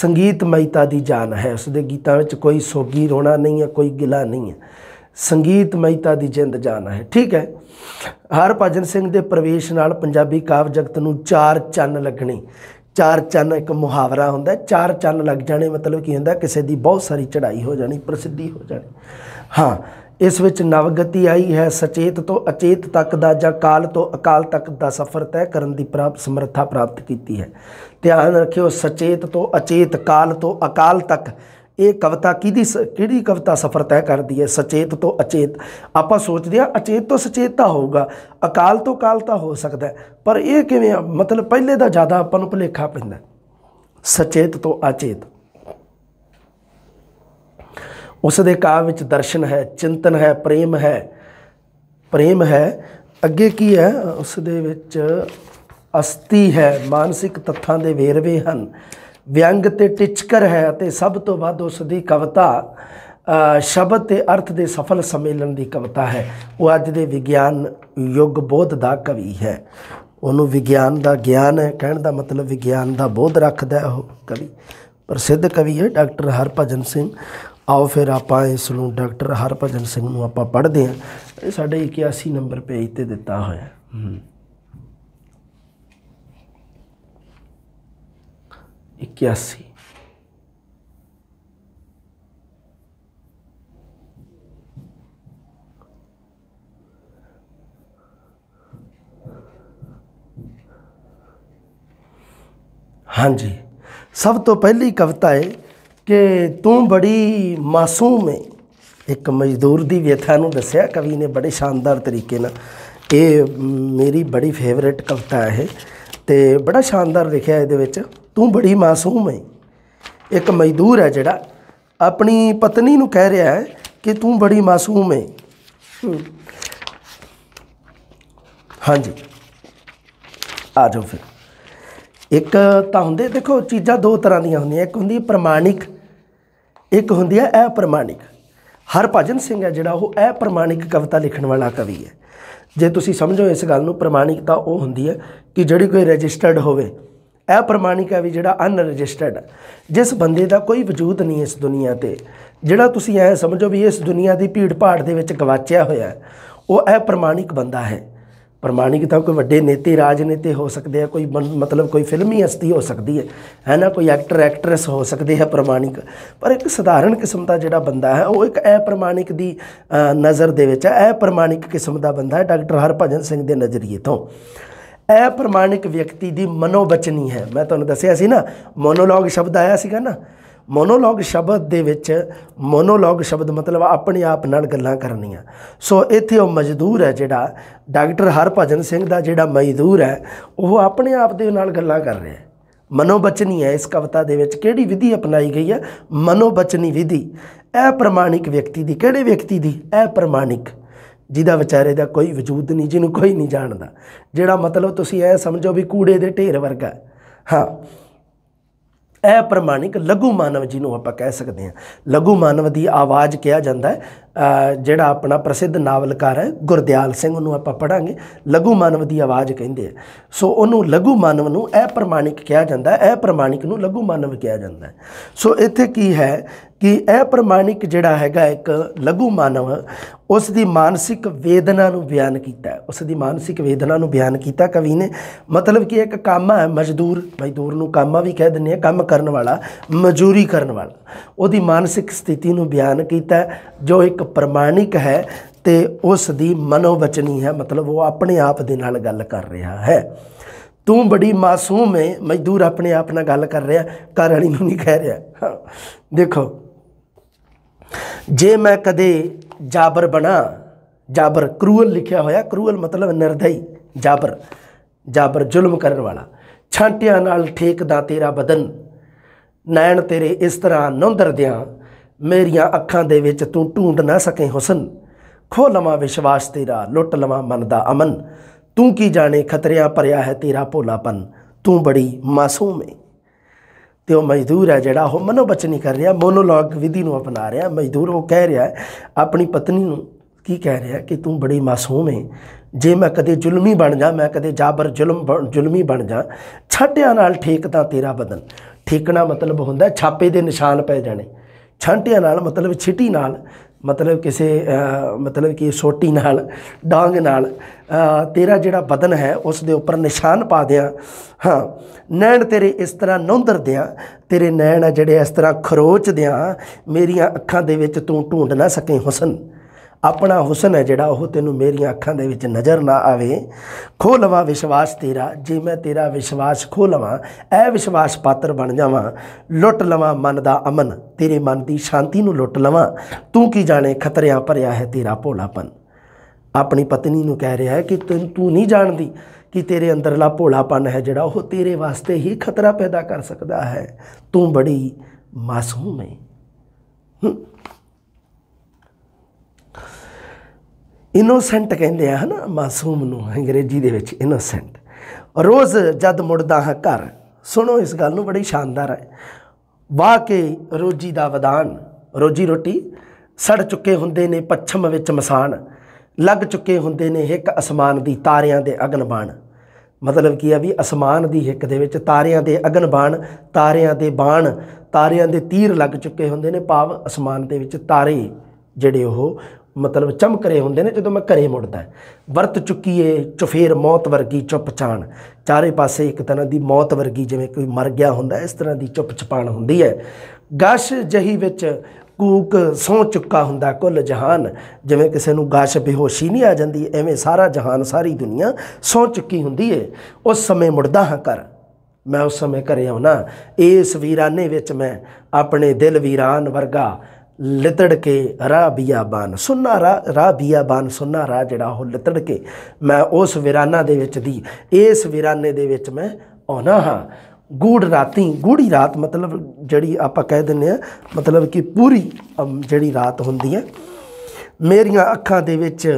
ਸੰਗੀਤਮਈਤਾ ਦੀ ਜਾਨ ਹੈ ਉਸ ਦੇ ਗੀਤਾਂ ਵਿੱਚ ਕੋਈ ਸੋਗੀ ਰੋਣਾ ਨਹੀਂ ਹੈ ਕੋਈ ਗਿਲਾ ਨਹੀਂ ਹੈ ਸੰਗੀਤਮਈਤਾ ਦੀ ਜਿੰਦ ਜਾਨ ਹੈ ਠੀਕ ਹੈ ਹਰਭਜਨ ਸਿੰਘ ਦੇ ਪ੍ਰਵੇਸ਼ ਨਾਲ ਪੰਜਾਬੀ ਕਾਵ ਜਗਤ ਨੂੰ ਚਾਰ ਚੰਨ ਲੱਗਣੇ ਚਾਰ ਚੰਨ ਇੱਕ ਮੁਹਾਵਰਾ ਹੁੰਦਾ ਚਾਰ ਚੰਨ ਲੱਗ ਜਾਣੇ ਮਤਲਬ ਕੀ ਹੁੰਦਾ ਕਿਸੇ ਦੀ ਬਹੁਤ ਸਾਰੀ ਚੜ੍ਹਾਈ ਹੋ ਜਾਣੀ ਪ੍ਰਸਿੱਧੀ ਹੋ ਜਾਣੀ ਹਾਂ ਇਸ ਵਿੱਚ ਨਵਗਤੀ ਆਈ ਹੈ ਸਚੇਤ ਤੋਂ ਅਚੇਤ ਤੱਕ ਦਾ ਜਾਂ ਕਾਲ ਤੋਂ ਅਕਾਲ ਤੱਕ ਦਾ ਸਫ਼ਰ ਤੈਅ ਕਰਨ ਦੀ ਪ੍ਰਾਪਤ ਸਮਰੱਥਾ ਪ੍ਰਾਪਤ ਕੀਤੀ ਹੈ ਧਿਆਨ ਰੱਖਿਓ ਸਚੇਤ ਤੋਂ ਅਚੇਤ ਕਾਲ ਤੋਂ ਅਕਾਲ ਤੱਕ ਇਹ ਕਵਿਤਾ ਕਿਹਦੀ ਕਿਹੜੀ ਕਵਿਤਾ ਸਫਰ ਤੈ ਕਰਦੀ ਹੈ ਸਚੇਤ ਤੋਂ ਅਚੇਤ ਆਪਾਂ ਸੋਚਦੇ ਆ ਅਚੇਤ ਤੋਂ ਸਚੇਤ ਤਾਂ ਹੋਊਗਾ ਅਕਾਲ ਤੋਂ ਕਾਲ ਤਾਂ ਹੋ ਸਕਦਾ ਪਰ ਇਹ ਕਿਵੇਂ ਮਤਲਬ ਪਹਿਲੇ ਦਾ ਜ਼ਿਆਦਾ ਆਪਾਂ ਨੂੰ ਭਲੇਖਾ ਪੈਂਦਾ ਸਚੇਤ ਤੋਂ ਅਚੇਤ ਉਸ ਦੇ ਕਾਵ ਵਿੱਚ ਦਰਸ਼ਨ ਹੈ ਚਿੰਤਨ ਹੈ ਪ੍ਰੇਮ ਹੈ ਪ੍ਰੇਮ ਹੈ ਅੱਗੇ ਕੀ ਹੈ ਉਸ ਦੇ ਵਿੱਚ ਅਸਤੀ ਹੈ ਮਾਨਸਿਕ ਤੱਥਾਂ ਦੇ ਵੇਰਵੇ ਹਨ ਵਿਅੰਗ ਤੇ ਟਿਚਕਰ ਹੈ ਅਤੇ ਸਭ ਤੋਂ ਵੱਧ ਉਸ ਦੀ ਕਵਿਤਾ ਸ਼ਬਦ ਤੇ ਅਰਥ ਦੇ ਸਫਲ ਸੰਮੇਲਨ ਦੀ ਕਵਿਤਾ ਹੈ ਉਹ ਅੱਜ ਦੇ ਵਿਗਿਆਨ ਯੁੱਗ ਬੋਧ ਦਾ ਕਵੀ ਹੈ ਉਹਨੂੰ ਵਿਗਿਆਨ ਦਾ ਗਿਆਨ ਹੈ ਕਹਿਣ ਦਾ ਮਤਲਬ ਵਿਗਿਆਨ ਦਾ ਬੋਧ ਰੱਖਦਾ ਹੈ ਉਹ ਕਵੀ ਪ੍ਰਸਿੱਧ ਕਵੀ ਹੈ ਡਾਕਟਰ ਹਰਭਜਨ ਸਿੰਘ ਆਓ ਫਿਰ ਆਪਾਂ ਇਸ ਨੂੰ ਡਾਕਟਰ ਹਰਭਜਨ ਸਿੰਘ ਨੂੰ ਆਪਾਂ ਪੜ੍ਹਦੇ ਹਾਂ ਸਾਡੇ 81 ਨੰਬਰ ਪੇਜ ਤੇ ਦਿੱਤਾ ਹੋਇਆ ਹੈ 81 ਹਾਂਜੀ ਸਭ ਤੋਂ ਪਹਿਲੀ ਕਵਿਤਾ ਹੈ ਕਿ ਤੂੰ ਬੜੀ ਮਾਸੂਮ ਹੈ ਇੱਕ ਮਜ਼ਦੂਰ ਦੀ ਵਿਥਾ ਨੂੰ ਦੱਸਿਆ ਕਵੀ ਨੇ ਬੜੇ ਸ਼ਾਨਦਾਰ ਤਰੀਕੇ ਨਾਲ ਇਹ ਮੇਰੀ ਬੜੀ ਫੇਵਰੇਟ ਕਵਿਤਾ ਹੈ ਤੇ ਬੜਾ ਸ਼ਾਨਦਾਰ ਲਿਖਿਆ ਇਹਦੇ ਵਿੱਚ ਤੂੰ ਬੜੀ ਮਾਸੂਮ ਹੈ ਇੱਕ ਮਜ਼ਦੂਰ ਹੈ ਜਿਹੜਾ ਆਪਣੀ ਪਤਨੀ ਨੂੰ ਕਹਿ ਰਿਹਾ ਹੈ ਕਿ ਤੂੰ ਬੜੀ ਮਾਸੂਮ ਹੈ ਹਾਂਜੀ ਆ ਜਾਓ ਫਿਰ ਇੱਕ ਤਾਂ ਹੁੰਦੇ ਦੇਖੋ ਚੀਜ਼ਾਂ ਦੋ ਤਰ੍ਹਾਂ ਦੀਆਂ ਹੁੰਦੀਆਂ ਇੱਕ ਹੁੰਦੀ ਹੈ ਪ੍ਰਮਾਣਿਕ ਇੱਕ ਹੁੰਦੀ ਹੈ ਅਪ੍ਰਮਾਣਿਕ ਹਰਭਜਨ ਸਿੰਘ ਹੈ ਜਿਹੜਾ ਉਹ ਇਹ ਪ੍ਰਮਾਣਿਕ ਕਵਿਤਾ ਲਿਖਣ ਵਾਲਾ ਕਵੀ ਹੈ ਜੇ ਤੁਸੀਂ ਸਮਝੋ ਇਸ ਗੱਲ ਨੂੰ ਪ੍ਰਮਾਣਿਕਤਾ ਉਹ ਹੁੰਦੀ ਹੈ ਕਿ ਜਿਹੜੀ ਕੋਈ ਰਜਿਸਟਰਡ ਹੋਵੇ ਇਹ ਪ੍ਰਮਾਣਿਕ ਹੈ ਵੀ ਜਿਹੜਾ ਅਨਰਜਿਸਟਰਡ ਜਿਸ ਬੰਦੇ ਦਾ ਕੋਈ ਵਜੂਦ ਨਹੀਂ ਇਸ ਦੁਨੀਆ ਤੇ ਜਿਹੜਾ ਤੁਸੀਂ ਐ ਸਮਝੋ ਵੀ ਇਸ ਦੁਨੀਆ ਦੀ ਭੀੜ ਭਾੜ ਦੇ ਵਿੱਚ ਗਵਾਚਿਆ ਹੋਇਆ ਉਹ ਇਹ ਪ੍ਰਮਾਣਿਕ ਬੰਦਾ ਹੈ ਪ੍ਰਮਾਣਿਕਤਾ ਕੋਈ ਵੱਡੇ ਨੇਤੇ ਰਾਜਨੀਤੀ ਹੋ ਸਕਦੇ ਆ ਕੋਈ ਮਤਲਬ ਕੋਈ ਫਿਲਮੀ ਹਸਤੀ ਹੋ ਸਕਦੀ ਹੈ ਹੈ ਨਾ ਕੋਈ ਐਕਟਰ ਐਕਟ੍ਰੈਸ ਹੋ ਸਕਦੇ ਆ ਪ੍ਰਮਾਣਿਕ ਪਰ ਇੱਕ ਸਧਾਰਨ ਕਿਸਮ ਦਾ ਜਿਹੜਾ ਬੰਦਾ ਹੈ ਉਹ ਇੱਕ ਐ ਪ੍ਰਮਾਣਿਕ ਦੀ ਨਜ਼ਰ ਦੇ ਵਿੱਚ ਐ ਪ੍ਰਮਾਣਿਕ ਕਿਸਮ ਦਾ ਬੰਦਾ ਹੈ ਡਾਕਟਰ ਹਰਭਜਨ ਸਿੰਘ ਦੇ ਨਜ਼ਰੀਏ ਤੋਂ ਐ ਪ੍ਰਮਾਣਿਕ ਵਿਅਕਤੀ ਦੀ ਮਨੋਬਚਨੀ ਹੈ ਮੈਂ ਤੁਹਾਨੂੰ ਦੱਸਿਆ ਸੀ ਨਾ ਮੋਨੋਲੋਗ ਸ਼ਬਦ ਆਇਆ ਸੀਗਾ ਨਾ ਮੋਨੋਲੋਗ ਸ਼ਬਦ ਦੇ ਵਿੱਚ ਮੋਨੋਲੋਗ ਸ਼ਬਦ ਮਤਲਬ ਆਪਣੇ ਆਪ ਨਾਲ ਗੱਲਾਂ ਕਰਨੀਆਂ ਸੋ ਇੱਥੇ ਉਹ ਮਜ਼ਦੂਰ ਹੈ ਜਿਹੜਾ ਡਾਕਟਰ ਹਰਭਜਨ ਸਿੰਘ ਦਾ ਜਿਹੜਾ ਮਜ਼ਦੂਰ ਹੈ ਉਹ ਆਪਣੇ ਆਪ ਦੇ ਨਾਲ ਗੱਲਾਂ ਕਰ ਰਿਹਾ ਹੈ ਮਨੋਬਚਨੀ ਹੈ ਇਸ ਕਵਿਤਾ ਦੇ ਵਿੱਚ ਕਿਹੜੀ ਵਿਧੀ ਅਪਣਾਈ ਗਈ ਹੈ ਮਨੋਬਚਨੀ ਵਿਧੀ ਇਹ ਪ੍ਰਮਾਣਿਕ ਵਿਅਕਤੀ ਦੀ ਕਿਹੜੇ ਵਿਅਕਤੀ ਦੀ ਇਹ ਪ੍ਰਮਾਣਿਕ ਜਿਹਦਾ ਵਿਚਾਰੇ ਦਾ ਕੋਈ ਵਜੂਦ ਨਹੀਂ ਜਿਹਨੂੰ ਕੋਈ ਨਹੀਂ ਜਾਣਦਾ ਜਿਹੜਾ ਮਤਲਬ ਤੁਸੀਂ ਇਹ ਸਮਝੋ ਵੀ ਕੂੜੇ ਦੇ ਢੇਰ ਵਰਗਾ ਹਾਂ ਅਪਰਮਾਨਿਕ ਲਘੂ ਮਾਨਵ ਜਿਹਨੂੰ ਆਪਾਂ ਕਹਿ ਸਕਦੇ ਹਾਂ ਲਘੂ ਮਾਨਵ ਦੀ ਆਵਾਜ਼ ਕਿਹਾ ਜਾਂਦਾ ਹੈ ਜਿਹੜਾ ਆਪਣਾ ਪ੍ਰਸਿੱਧ ਨਾਵਲਕਾਰ ਹੈ ਗੁਰਦਿਆਲ ਸਿੰਘ ਉਹਨੂੰ ਆਪਾਂ ਪੜਾਂਗੇ ਲਘੂ ਮਾਨਵ ਦੀ ਆਵਾਜ਼ ਕਹਿੰਦੇ ਆ ਸੋ ਉਹਨੂੰ ਲਘੂ ਮਾਨਵ ਨੂੰ ਇਹ ਪ੍ਰਮਾਣਿਕ ਕਿਹਾ ਜਾਂਦਾ ਹੈ ਇਹ ਪ੍ਰਮਾਣਿਕ ਨੂੰ ਲਘੂ ਮਾਨਵ ਕਿਹਾ ਜਾਂਦਾ ਹੈ ਸੋ ਇੱਥੇ ਕੀ ਹੈ ਕਿ ਇਹ ਪ੍ਰਮਾਣਿਕ ਜਿਹੜਾ ਹੈਗਾ ਇੱਕ ਲਘੂ ਮਾਨਵ ਉਸ ਦੀ ਮਾਨਸਿਕ ਵੇਦਨਾ ਨੂੰ ਬਿਆਨ ਕੀਤਾ ਉਸ ਦੀ ਮਾਨਸਿਕ ਵੇਦਨਾ ਨੂੰ ਬਿਆਨ ਕੀਤਾ ਕਵੀ ਨੇ ਮਤਲਬ ਕਿ ਇੱਕ ਕਾਮਾ ਹੈ ਮਜ਼ਦੂਰ ਮਜ਼ਦੂਰ ਨੂੰ ਕਾਮਾ ਵੀ ਕਹਿ ਦਿੰਦੇ ਆ ਕੰਮ ਕਰਨ ਵਾਲਾ ਮਜ਼ਦੂਰੀ ਕਰਨ ਵਾਲਾ ਉਹਦੀ ਮਾਨਸਿਕ ਸਥਿਤੀ ਨੂੰ ਬਿਆਨ ਕੀਤਾ ਜੋ ਇੱਕ ਪ੍ਰਮਾਣਿਕ ਹੈ ਤੇ ਉਸ ਦੀ ਮਨੋਵਚਨੀ ਹੈ ਮਤਲਬ ਉਹ ਆਪਣੇ ਆਪ ਦੇ ਨਾਲ ਗੱਲ ਕਰ ਰਿਹਾ ਹੈ ਤੂੰ ਬੜੀ ਮਾਸੂਮ ਹੈ ਮਜ਼ਦੂਰ ਆਪਣੇ ਆਪ ਨਾਲ ਗੱਲ ਕਰ ਰਿਹਾ ਘਰ ਵਾਲੀ ਨੂੰ ਨਹੀਂ ਕਹਿ ਰਿਹਾ ਦੇਖੋ ਜੇ ਮੈਂ ਕਦੇ ਜਾਬਰ ਬਣਾ ਜਾਬਰ ਕਰੂਅਲ ਲਿਖਿਆ ਹੋਇਆ ਕਰੂਅਲ ਮਤਲਬ ਨਿਰਦਈ ਜਾਬਰ ਜਾਬਰ ਜ਼ੁਲਮ ਕਰਨ ਵਾਲਾ ਛਾਂਟਿਆਂ ਨਾਲ ਠੇਕਦਾ ਤੇਰਾ ਬਦਨ ਨੈਣ ਤੇਰੇ ਇਸ ਤਰ੍ਹਾਂ ਨੰਦਰ ਦਿਆਂ ਮੇਰੀਆਂ ਅੱਖਾਂ ਦੇ ਵਿੱਚ ਤੂੰ ਢੂੰਡ ਨਾ ਸਕੇ ਹੁਸਨ ਖੋ ਲਵਾਂ ਵਿਸ਼ਵਾਸ ਤੇਰਾ ਲੁੱਟ ਲਵਾਂ ਮਨ ਦਾ ਅਮਨ ਤੂੰ ਕੀ ਜਾਣੇ ਖਤਰਿਆਂ ਭਰਿਆ ਹੈ ਤੇਰਾ ਭੋਲਾਪਨ ਤੂੰ ਬੜੀ ਮਾਸੂਮ ਹੈ ਤੇ ਉਹ ਮਜ਼ਦੂਰ ਹੈ ਜਿਹੜਾ ਉਹ ਬਚਨੀ ਕਰ ਰਿਹਾ ਮੋਨੋਲੋਗ ਵਿਧੀ ਨੂੰ ਅਪਣਾ ਰਿਹਾ ਮਜ਼ਦੂਰ ਉਹ ਕਹਿ ਰਿਹਾ ਆਪਣੀ ਪਤਨੀ ਨੂੰ ਕੀ ਕਹਿ ਰਿਹਾ ਕਿ ਤੂੰ ਬੜੀ ਮਾਸੂਮ ਹੈ ਜੇ ਮੈਂ ਕਦੇ ਜ਼ੁਲਮੀ ਬਣ ਜਾ ਮੈਂ ਕਦੇ ਜਾਬਰ ਜ਼ੁਲਮ ਜ਼ੁਲਮੀ ਬਣ ਜਾ ਛਾਟਿਆਂ ਨਾਲ ਠੇਕਦਾ ਤੇਰਾ ਬਦਨ ਠੇਕਣਾ ਮਤਲਬ ਹੁੰਦਾ ਛਾਪੇ ਦੇ ਨਿਸ਼ਾਨ ਪੈ ਜਾਣੇ ਛਾਂਟਿਆਂ ਨਾਲ ਮਤਲਬ ਛਿਟੀ ਨਾਲ ਮਤਲਬ ਕਿਸੇ ਮਤਲਬ ਕਿ ਸੋਟੀ ਨਾਲ ਡਾਂਗ ਨਾਲ ਤੇਰਾ ਜਿਹੜਾ ਬਦਨ ਹੈ ਉਸ ਦੇ ਉੱਪਰ ਨਿਸ਼ਾਨ ਪਾ ਦਿਆਂ ਹਾਂ ਨੈਣ ਤੇਰੇ ਇਸ ਤਰ੍ਹਾਂ ਨੌਂਦਰ ਦਿਆਂ ਤੇਰੇ ਨੈਣ ਆ ਜਿਹੜੇ ਇਸ ਤਰ੍ਹਾਂ ਖਰੋਚ ਦਿਆਂ ਮੇਰੀਆਂ ਅੱਖਾਂ ਦੇ ਵਿੱਚ ਤੂੰ ਢੂੰਡ ਨਾ ਸਕੇ ਹੁਸਨ ਆਪਣਾ ਹੁਸਨ ਹੈ ਜਿਹੜਾ ਉਹ ਤੈਨੂੰ ਮੇਰੀਆਂ ਅੱਖਾਂ ਦੇ ਵਿੱਚ ਨਜ਼ਰ ਨਾ ਆਵੇ ਖੋ ਲਵਾ ਵਿਸ਼ਵਾਸ ਤੇਰਾ ਜੇ ਮੈਂ ਤੇਰਾ ਵਿਸ਼ਵਾਸ ਖੋ ਲਵਾਂ ਐ ਵਿਸ਼ਵਾਸ ਪਾਤਰ ਬਣ ਜਾਵਾਂ ਲੁੱਟ ਲਵਾਂ ਮਨ ਦਾ ਅਮਨ ਤੇਰੇ ਮਨ ਦੀ ਸ਼ਾਂਤੀ ਨੂੰ ਲੁੱਟ ਲਵਾਂ ਤੂੰ ਕੀ ਜਾਣੇ ਖਤਰਿਆਂ ਭਰਿਆ ਹੈ ਤੇਰਾ ਭੋਲਾਪਨ ਆਪਣੀ ਪਤਨੀ ਨੂੰ ਕਹਿ ਰਿਹਾ ਹੈ ਕਿ ਤੂੰ ਨਹੀਂ ਜਾਣਦੀ ਕਿ ਤੇਰੇ ਅੰਦਰਲਾ ਭੋਲਾਪਨ ਹੈ ਜਿਹੜਾ ਉਹ ਤੇਰੇ ਵਾਸਤੇ ਹੀ ਖਤਰਾ ਪੈਦਾ ਕਰ ਸਕਦਾ ਹੈ ਤੂੰ ਬੜੀ ਮਾਸੂਮ ਹੈ ਇਨੋਸੈਂਟ ਕਹਿੰਦੇ ਆ ਹਨਾ ਮਾਸੂਮ ਨੂੰ ਅੰਗਰੇਜ਼ੀ ਦੇ ਵਿੱਚ ਇਨੋਸੈਂਟ ਰੋਜ਼ ਜਦ ਮੁੜਦਾ ਹਾਂ ਘਰ ਸੁਣੋ ਇਸ ਗੱਲ ਨੂੰ ਬੜੀ ਸ਼ਾਨਦਾਰ ਹੈ ਵਾਕੇ ਰੋਜੀ ਦਾ ਵਦਾਨ ਰੋਜੀ ਰੋਟੀ ਸੜ ਚੁੱਕੇ ਹੁੰਦੇ ਨੇ ਪੱਛਮ ਵਿੱਚ ਮਸਾਨ ਲੱਗ ਚੁੱਕੇ ਹੁੰਦੇ ਨੇ ਇੱਕ ਅਸਮਾਨ ਦੀ ਤਾਰਿਆਂ ਦੇ ਬਾਣ ਮਤਲਬ ਕੀ ਆ ਵੀ ਅਸਮਾਨ ਦੀ ਹਿੱਕ ਦੇ ਵਿੱਚ ਤਾਰਿਆਂ ਦੇ ਬਾਣ ਤਾਰਿਆਂ ਦੇ ਬਾਣ ਤਾਰਿਆਂ ਦੇ ਤੀਰ ਲੱਗ ਚੁੱਕੇ ਹੁੰਦੇ ਨੇ ਭਾਵ ਅਸਮਾਨ ਦੇ ਵਿੱਚ ਤਾਰੇ ਜਿਹੜੇ ਉਹ ਮਤਲਬ ਚਮਕ ਰਹੇ ਹੁੰਦੇ ਨੇ ਜਦੋਂ ਮੈਂ ਘਰੇ ਮੁੜਦਾ ਵਰਤ ਚੁੱਕੀ ਏ ਚਫੇਰ ਮੌਤ ਵਰਗੀ ਚੁੱਪ ਚਾਰੇ ਪਾਸੇ ਇੱਕ ਤਰ੍ਹਾਂ ਦੀ ਮੌਤ ਵਰਗੀ ਜਿਵੇਂ ਕੋਈ ਮਰ ਗਿਆ ਹੁੰਦਾ ਇਸ ਤਰ੍ਹਾਂ ਦੀ ਚੁੱਪ ਹੁੰਦੀ ਹੈ ਗਸ਼ ਜਹੀ ਵਿੱਚ ਕੂਕ ਸੌ ਚੁੱਕਾ ਹੁੰਦਾ ਕੁੱਲ ਜਹਾਨ ਜਿਵੇਂ ਕਿਸੇ ਨੂੰ ਗਾਸ਼ ਬੇਹੋਸ਼ੀ ਨਹੀਂ ਆ ਜਾਂਦੀ ਐਵੇਂ ਸਾਰਾ ਜਹਾਨ ਸਾਰੀ ਦੁਨੀਆ ਸੌ ਚੁੱਕੀ ਹੁੰਦੀ ਏ ਉਸ ਸਮੇਂ ਮੁੜਦਾ ਹਾਂ ਕਰ ਮੈਂ ਉਸ ਸਮੇਂ ਘਰੇ ਆਉਣਾ ਇਸ ਵੀਰਾਨੇ ਵਿੱਚ ਮੈਂ ਆਪਣੇ ਦਿਲ ਵੀਰਾਨ ਵਰਗਾ ਲਿਤੜ ਕੇ ਬਿਆਬਾਨ ਬੀਆਬਾਨ ਰਾ ਰਾ ਬਿਆਬਾਨ ਸੁੰਨਾ ਰਾ ਜਿਹੜਾ ਉਹ ਲਿਤੜ ਕੇ ਮੈਂ ਉਸ ਵਿਰਾਨਾ ਦੇ ਵਿੱਚ ਦੀ ਇਸ ਵਿਰਾਨੇ ਦੇ ਵਿੱਚ ਮੈਂ ਆਉਣਾ ਹਾਂ ਗੂੜ ਰਾਤੀ ਗੂੜੀ ਰਾਤ ਮਤਲਬ ਜਿਹੜੀ ਆਪਾਂ ਕਹਿ ਦਿੰਨੇ ਆ ਮਤਲਬ ਕਿ ਪੂਰੀ ਜਿਹੜੀ ਰਾਤ ਹੁੰਦੀ ਹੈ ਮੇਰੀਆਂ ਅੱਖਾਂ ਦੇ ਵਿੱਚ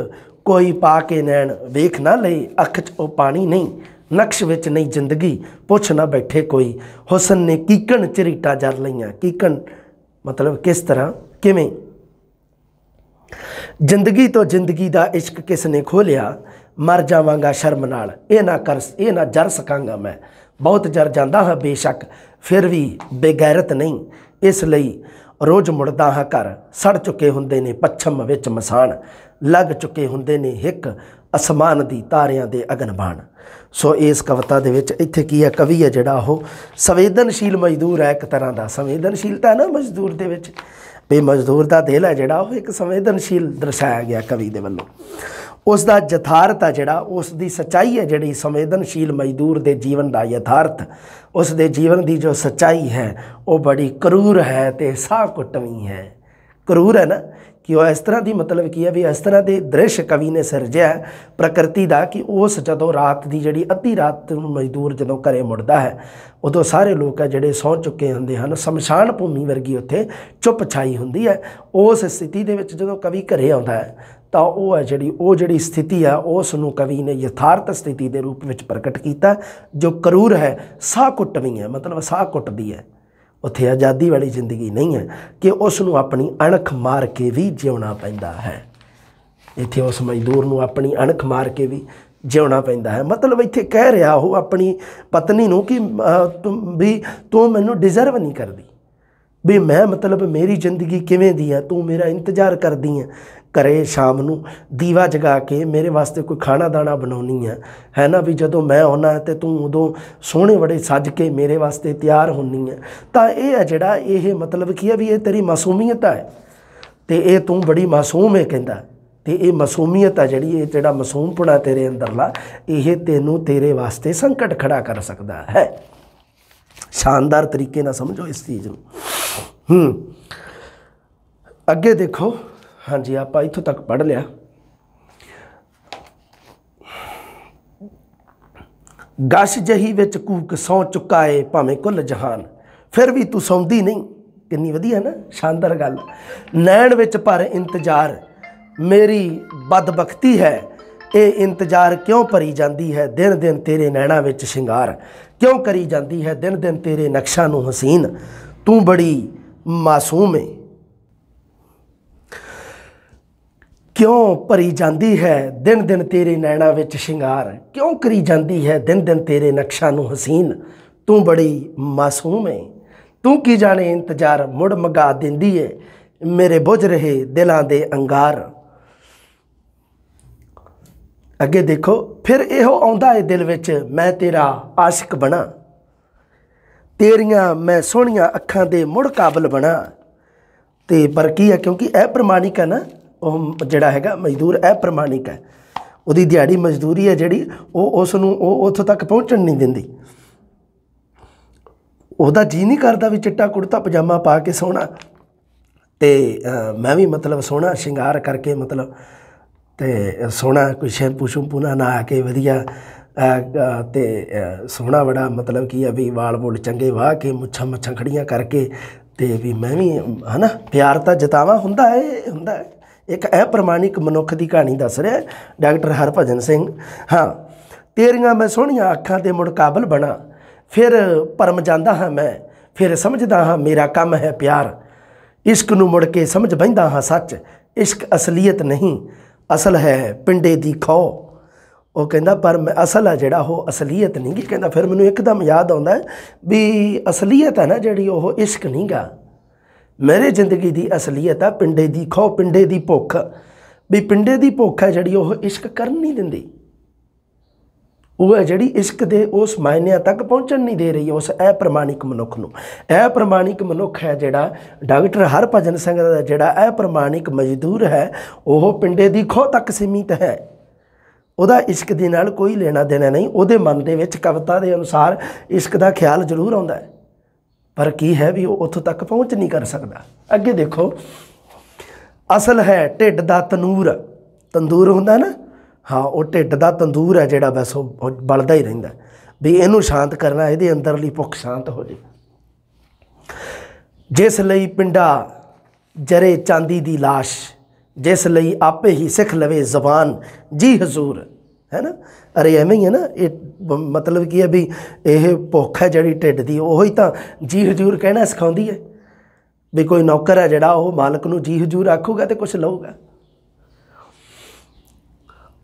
ਕੋਈ ਪਾ ਕੇ ਨੈਣ ਵੇਖ ਨਾ ਲਈ ਅੱਖ 'ਚ ਉਹ ਪਾਣੀ ਨਹੀਂ ਨਕਸ਼ ਵਿੱਚ ਨਹੀਂ ਜ਼ਿੰਦਗੀ ਪੁੱਛ ਨਾ ਬੈਠੇ ਕੋਈ ਹੁਸਨ ਨੇ ਕੀਕਣ ਚਰੀਟਾ ਜਰ ਲਈਆਂ ਕੀਕਣ ਮਤਲਬ ਕਿਸ ਤਰ੍ਹਾਂ ਕਿਵੇਂ ਜ਼ਿੰਦਗੀ ਤੋਂ ਜ਼ਿੰਦਗੀ ਦਾ ਇਸ਼ਕ ਕਿਸ ਨੇ ਖੋਲਿਆ ਮਰ ਜਾਵਾਂਗਾ ਸ਼ਰਮ ਨਾਲ ਇਹ ਨਾ ਕਰ ਇਹ ਨਾ ਜਰ ਸਕਾਂਗਾ ਮੈਂ ਬਹੁਤ ਜਰ ਜਾਂਦਾ ਹਾਂ ਬੇਸ਼ੱਕ ਫਿਰ ਵੀ ਬੇਗੈਰਤ ਨਹੀਂ ਇਸ ਲਈ ਰੋਜ਼ ਮੁੜਦਾ ਹਾਂ ਘਰ ਸੜ ਚੁੱਕੇ ਹੁੰਦੇ ਨੇ ਪੱਛਮ ਵਿੱਚ ਮਸਾਨ ਲੱਗ ਚੁੱਕੇ ਹੁੰਦੇ ਨੇ ਇੱਕ ਅਸਮਾਨ ਦੀ ਤਾਰਿਆਂ ਦੇ ਅਗਨਬਾਣ ਸੋ ਇਸ ਕਵਿਤਾ ਦੇ ਵਿੱਚ ਇੱਥੇ ਕੀ ਹੈ ਕਵੀ ਹੈ ਜਿਹੜਾ ਉਹ ਸੰਵੇਦਨਸ਼ੀਲ ਮਜ਼ਦੂਰ ਹੈ ਇੱਕ ਤਰ੍ਹਾਂ ਦਾ ਸੰਵੇਦਨਸ਼ੀਲਤਾ ਨਾ ਮਜ਼ਦੂਰ ਦੇ ਵਿੱਚ ਵੀ ਮਜ਼ਦੂਰ ਦਾ ਦਿਲ ਹੈ ਜਿਹੜਾ ਉਹ ਇੱਕ ਸੰਵੇਦਨਸ਼ੀਲ ਦਰਸਾਇਆ ਗਿਆ ਕਵੀ ਦੇ ਵੱਲੋਂ ਉਸ ਦਾ ਯਥਾਰਥ ਹੈ ਜਿਹੜਾ ਉਸ ਦੀ ਸਚਾਈ ਹੈ ਜਿਹੜੀ ਸੰਵੇਦਨਸ਼ੀਲ ਮਜ਼ਦੂਰ ਦੇ ਜੀਵਨ ਦਾ ਯਥਾਰਥ ਉਸ ਦੇ ਜੀਵਨ ਦੀ ਜੋ ਸਚਾਈ ਹੈ ਉਹ ਬੜੀ ਕਰੂਰ ਹੈ ਤੇ ਸਾਹ ਕੁੱਟਵੀਂ ਹੈ ਕਰੂਰ ਹੈ ਨਾ ਕਿ ਉਹ ਇਸ ਤਰ੍ਹਾਂ ਦੀ ਮਤਲਬ ਕੀ ਹੈ ਵੀ ਇਸ ਤਰ੍ਹਾਂ ਦੇ ਦ੍ਰਿਸ਼ ਕਵੀ ਨੇ ਸਿਰਜਿਆ ਪ੍ਰਕਿਰਤੀ ਦਾ ਕਿ ਉਸ ਜਦੋਂ ਰਾਤ ਦੀ ਜਿਹੜੀ ਅੱਧੀ ਰਾਤ ਨੂੰ ਮਜ਼ਦੂਰ ਜਦੋਂ ਘਰੇ ਮੁੜਦਾ ਹੈ ਉਦੋਂ ਸਾਰੇ ਲੋਕ ਆ ਜਿਹੜੇ ਸੌ ਚੁੱਕੇ ਹੁੰਦੇ ਹਨ ਸਮਸ਼ਾਨ ਭੂਮੀ ਵਰਗੀ ਉੱਥੇ ਚੁੱਪ ਛਾਈ ਹੁੰਦੀ ਹੈ ਉਸ ਸਥਿਤੀ ਦੇ ਵਿੱਚ ਜਦੋਂ ਕਵੀ ਘਰੇ ਆਉਂਦਾ ਹੈ ਤਾਂ ਉਹ ਹੈ ਜਿਹੜੀ ਉਹ ਜਿਹੜੀ ਸਥਿਤੀ ਹੈ ਉਸ ਨੂੰ ਕਵੀ ਨੇ ਯਥਾਰਥ ਸਥਿਤੀ ਦੇ ਰੂਪ ਵਿੱਚ ਪ੍ਰਗਟ ਕੀਤਾ ਜੋ ਕਰੂਰ ਹੈ ਸਾਹ ਕੁੱਟਵੀਂ ਹੈ ਮਤਲਬ ਸਾਹ ਕੁੱਟਦੀ ਹੈ ਉੱਥੇ ਆਜ਼ਾਦੀ ਵਾਲੀ ਜ਼ਿੰਦਗੀ ਨਹੀਂ ਹੈ ਕਿ ਉਸ ਨੂੰ ਆਪਣੀ ਅਣਖ ਮਾਰ ਕੇ ਵੀ ਜਿਉਣਾ ਪੈਂਦਾ ਹੈ ਇੱਥੇ ਉਸ ਮਜ਼ਦੂਰ ਨੂੰ ਆਪਣੀ ਅਣਖ ਮਾਰ ਕੇ ਵੀ ਜਿਉਣਾ ਪੈਂਦਾ ਹੈ ਮਤਲਬ ਇੱਥੇ ਕਹਿ ਰਿਹਾ ਉਹ ਆਪਣੀ ਪਤਨੀ ਨੂੰ ਕਿ ਤੂੰ ਵੀ ਤੂੰ ਮੈਨੂੰ ਡਿਜ਼ਰਵ ਨਹੀਂ ਕਰਦੀ ਵੀ ਮੈਂ ਮਤਲਬ ਮੇਰੀ ਜ਼ਿੰਦਗੀ ਕਿਵੇਂ ਦੀ ਹੈ ਤੂੰ ਮੇਰਾ ਇੰਤਜ਼ਾਰ ਕਰਦੀ ਹੈ ਘਰੇ ਸ਼ਾਮ ਨੂੰ ਦੀਵਾ ਜਗਾ ਕੇ ਮੇਰੇ ਵਾਸਤੇ ਕੋਈ ਖਾਣਾ ਦਾਣਾ ਬਣਾਉਣੀ ਹੈ ਹੈ ਨਾ ਵੀ ਜਦੋਂ ਮੈਂ ਆਉਣਾ ਤੇ ਤੂੰ ਉਦੋਂ ਸੋਹਣੇ ਬੜੇ ਸੱਜ ਕੇ ਮੇਰੇ ਵਾਸਤੇ ਤਿਆਰ ਹੋਣੀ ਹੈ ਤਾਂ ਇਹ ਹੈ ਜਿਹੜਾ ਇਹ ਮਤਲਬ ਕੀ ਹੈ ਵੀ ਇਹ ਤੇਰੀ ਮਾਸੂਮੀਅਤ ਹੈ ਤੇ ਇਹ ਤੂੰ ਬੜੀ ਮਾਸੂਮ ਹੈ ਕਹਿੰਦਾ ਤੇ ਇਹ ਮਾਸੂਮੀਅਤ ਆ ਜਿਹੜੀ ਇਹ ਜਿਹੜਾ ਮਾਸੂਮਪਣਾ ਤੇਰੇ ਅੰਦਰਲਾ ਇਹ ਤੈਨੂੰ ਤੇਰੇ ਵਾਸਤੇ ਸੰਕਟ ਖੜਾ ਕਰ ਸਕਦਾ ਹੈ ਸ਼ਾਨਦਾਰ ਤਰੀਕੇ ਨਾਲ ਸਮਝੋ ਇਸ ਚੀਜ਼ ਨੂੰ ਹੂੰ ਅੱਗੇ ਦੇਖੋ ਹਾਂਜੀ ਆਪਾਂ ਇੱਥੋਂ ਤੱਕ ਪੜ ਲਿਆ ਗਸ਼ ਜਹੀ ਵਿੱਚ ਕੂਕ ਸੌ ਚੁੱਕਾ ਏ ਭਾਵੇਂ ਕੁੱਲ ਜਹਾਨ ਫਿਰ ਵੀ ਤੂੰ ਸੌਂਦੀ ਨਹੀਂ ਕਿੰਨੀ ਵਧੀਆ ਨਾ ਸ਼ਾਨਦਾਰ ਗੱਲ ਨੈਣ ਵਿੱਚ ਪਰ ਇੰਤਜ਼ਾਰ ਮੇਰੀ ਬਦਬਖਤੀ ਹੈ ਇਹ ਇੰਤਜ਼ਾਰ ਕਿਉਂ ਭਰੀ ਜਾਂਦੀ ਹੈ ਦਿਨ ਦਿਨ ਤੇਰੇ ਨੈਣਾ ਵਿੱਚ ਸ਼ਿੰਗਾਰ ਕਿਉਂ ਕਰੀ ਜਾਂਦੀ ਹੈ ਦਿਨ ਦਿਨ ਤੇਰੇ ਨਕਸ਼ਾ ਨੂੰ ਹਸੀਨ ਤੂੰ ਬੜੀ ਮਾਸੂਮ ਏ ਕਿਉਂ ਭਰੀ ਜਾਂਦੀ ਹੈ ਦਿਨ ਦਿਨ ਤੇਰੇ ਨੈਣਾ ਵਿੱਚ ਸ਼ਿੰਗਾਰ ਕਿਉਂ ਕਰੀ ਜਾਂਦੀ ਹੈ ਦਿਨ ਦਿਨ ਤੇਰੇ ਨਕਸ਼ਾ ਨੂੰ ਹਸੀਨ ਤੂੰ ਬੜੀ ਮਾਸੂਮ ਹੈ ਤੂੰ ਕੀ ਜਾਣੇ ਇੰਤਜ਼ਾਰ ਮੁੜ ਮਗਾ ਦਿੰਦੀ ਏ ਮੇਰੇ ਬੁਝ ਰਹੇ ਦਿਲਾਂ ਦੇ ਅੰਗਾਰ ਅੱਗੇ ਦੇਖੋ ਫਿਰ ਇਹੋ ਆਉਂਦਾ ਏ ਦਿਲ ਵਿੱਚ ਮੈਂ ਤੇਰਾ ਆਸ਼ਿਕ ਬਣਾ ਤੇਰੀਆਂ ਮੈਂ ਸੋਹਣੀਆਂ ਅੱਖਾਂ ਦੇ ਮੁੜ ਕਾਬਲ ਬਣਾ ਤੇ ਪਰ ਕੀ ਹੈ ਕਿਉਂਕਿ ਇਹ ਪ੍ਰਮਾਣਿਕ ਹੈ ਨਾ ਉਹ ਜਿਹੜਾ ਹੈਗਾ ਮਜ਼ਦੂਰ ਇਹ ਪ੍ਰਮਾਣਿਕ ਹੈ ਉਹਦੀ ਦਿਹਾੜੀ ਮਜ਼ਦੂਰੀ ਹੈ ਜਿਹੜੀ ਉਹ ਉਸ ਨੂੰ ਉਹ ਉੱਥੋਂ ਤੱਕ ਪਹੁੰਚਣ ਨਹੀਂ ਦਿੰਦੀ ਉਹਦਾ ਜੀ ਨਹੀਂ ਕਰਦਾ ਵੀ ਚਿੱਟਾ ਕੁੜਤਾ ਪਜਾਮਾ ਪਾ ਕੇ ਸੋਣਾ ਤੇ ਮੈਂ ਵੀ ਮਤਲਬ ਸੋਣਾ ਸ਼ਿੰਗਾਰ ਕਰਕੇ ਮਤਲਬ ਤੇ ਸੋਣਾ ਕੋਈ ਸ਼ੈਂਪੂ ਸ਼ੂਪੂ ਨਾ ਨਾ ਕੇ ਵਧੀਆ ਤੇ ਸੋਣਾ ਬੜਾ ਮਤਲਬ ਕੀ ਆ ਵੀ ਵਾਲ ਬੋਲ ਚੰਗੇ ਵਾਹ ਕੇ ਮੁੱਛਾਂ ਮੱਛਾਂ ਖੜੀਆਂ ਕਰਕੇ ਤੇ ਵੀ ਮੈਂ ਵੀ ਹਨਾ ਪਿਆਰ ਤਾਂ ਜਤਾਵਾ ਹੁੰਦਾ ਹੈ ਹੁੰਦਾ ਹੈ ਇੱਕ ਅਪ੍ਰਮਾਣਿਕ ਮਨੁੱਖ ਦੀ ਕਹਾਣੀ ਦੱਸ ਰਿਹਾ ਡਾਕਟਰ ਹਰਭਜਨ ਸਿੰਘ ਹਾਂ ਤੇਰੀਆਂ ਮੈਂ ਸੋਹਣੀਆਂ ਅੱਖਾਂ ਤੇ ਮੁੜ ਕਾਬਲ ਬਣਾ ਫਿਰ ਪਰਮ ਜਾਂਦਾ ਹਾਂ ਮੈਂ ਫਿਰ ਸਮਝਦਾ ਹਾਂ ਮੇਰਾ ਕੰਮ ਹੈ ਪਿਆਰ ਇਸ਼ਕ ਨੂੰ ਮੁੜ ਕੇ ਸਮਝ ਬੈਂਦਾ ਹਾਂ ਸੱਚ ਇਸ਼ਕ ਅਸਲੀਅਤ ਨਹੀਂ ਅਸਲ ਹੈ ਪਿੰਡੇ ਦੀ ਖੋ ਉਹ ਕਹਿੰਦਾ ਪਰ ਮੈਂ ਅਸਲ ਆ ਜਿਹੜਾ ਉਹ ਅਸਲੀਅਤ ਨਹੀਂ ਕਿ ਕਹਿੰਦਾ ਫਿਰ ਮੈਨੂੰ ਇੱਕਦਮ ਯਾਦ ਆਉਂਦਾ ਵੀ ਅਸਲੀਅਤ ਹੈ ਨਾ ਜਿਹੜੀ ਉਹ ਇਸ਼ਕ ਨਹੀਂਗਾ ਮੇਰੇ ਜ਼ਿੰਦਗੀ ਦੀ ਅਸਲੀਅਤ ਆ ਪਿੰਡੇ ਦੀ ਖੋ ਪਿੰਡੇ ਦੀ ਭੁੱਖ ਵੀ ਪਿੰਡੇ ਦੀ ਭੁੱਖ ਹੈ ਜਿਹੜੀ ਉਹ ਇਸ਼ਕ ਕਰਨ ਨਹੀਂ ਦਿੰਦੀ ਉਹ ਹੈ ਜਿਹੜੀ ਇਸ਼ਕ ਦੇ ਉਸ ਮਾਇਨਿਆਂ ਤੱਕ ਪਹੁੰਚਣ ਨਹੀਂ ਦੇ ਰਹੀ ਉਸ ਐ ਪ੍ਰਮਾਣਿਕ ਮਨੁੱਖ ਨੂੰ ਐ ਪ੍ਰਮਾਣਿਕ ਮਨੁੱਖ ਹੈ ਜਿਹੜਾ ਡਾਕਟਰ ਹਰਭਜਨ ਸਿੰਘ ਦਾ ਜਿਹੜਾ ਐ ਪ੍ਰਮਾਣਿਕ ਮਜ਼ਦੂਰ ਹੈ ਉਹ ਪਿੰਡੇ ਦੀ ਖੋ ਤੱਕ ਸੀਮਿਤ ਹੈ ਉਹਦਾ ਇਸ਼ਕ ਦੇ ਨਾਲ ਕੋਈ ਲੈਣਾ ਦੇਣਾ ਨਹੀਂ ਉਹਦੇ ਮਨ ਦੇ ਵਿੱਚ ਕਵਿਤਾ ਦੇ ਅਨੁਸਾਰ ਇਸ਼ਕ ਦਾ ਖਿਆਲ ਜ਼ਰੂਰ ਆਉਂਦਾ ਹੈ ਪਰ ਕੀ ਹੈ ਵੀ ਉਹ ਉੱਥੋਂ ਤੱਕ ਪਹੁੰਚ ਨਹੀਂ ਕਰ ਸਕਦਾ ਅੱਗੇ ਦੇਖੋ ਅਸਲ ਹੈ ਢਿੱਡ ਦਾ ਤਨੂਰ ਤੰਦੂਰ ਹੁੰਦਾ ਨਾ ਹਾਂ ਉਹ ਢਿੱਡ ਦਾ ਤੰਦੂਰ ਹੈ ਜਿਹੜਾ ਬਸ ਉਹ ਬਲਦਾ ਹੀ ਰਹਿੰਦਾ ਵੀ ਇਹਨੂੰ ਸ਼ਾਂਤ ਕਰਨਾ ਇਹਦੇ ਅੰਦਰਲੀ ਭੁੱਖ ਸ਼ਾਂਤ ਹੋ ਜੇ ਜਿਸ ਲਈ ਪਿੰਡਾ ਜਰੇ ਚਾਂਦੀ ਦੀ লাশ ਜਿਸ ਲਈ ਆਪੇ ਹੀ ਸਿੱਖ ਲਵੇ ਜ਼ਬਾਨ ਜੀ ਹਜ਼ੂਰ ਹੈ ਨਾ ਅਰੇ ਐਵੇਂ ਹੀ ਹੈ ਨਾ ਇਹ ਮਤਲਬ ਕੀ ਹੈ ਵੀ ਇਹ ਭੁੱਖ ਹੈ ਜਿਹੜੀ ਢਿੱਡ ਦੀ ਉਹੀ ਤਾਂ ਜੀ ਹਜ਼ੂਰ ਕਹਿਣਾ ਸਿਖਾਉਂਦੀ ਹੈ ਵੀ ਕੋਈ ਨੌਕਰ ਹੈ ਜਿਹੜਾ ਉਹ ਮਾਲਕ ਨੂੰ ਜੀ ਹਜ਼ੂਰ ਆਖੂਗਾ ਤੇ ਕੁਝ ਲਊਗਾ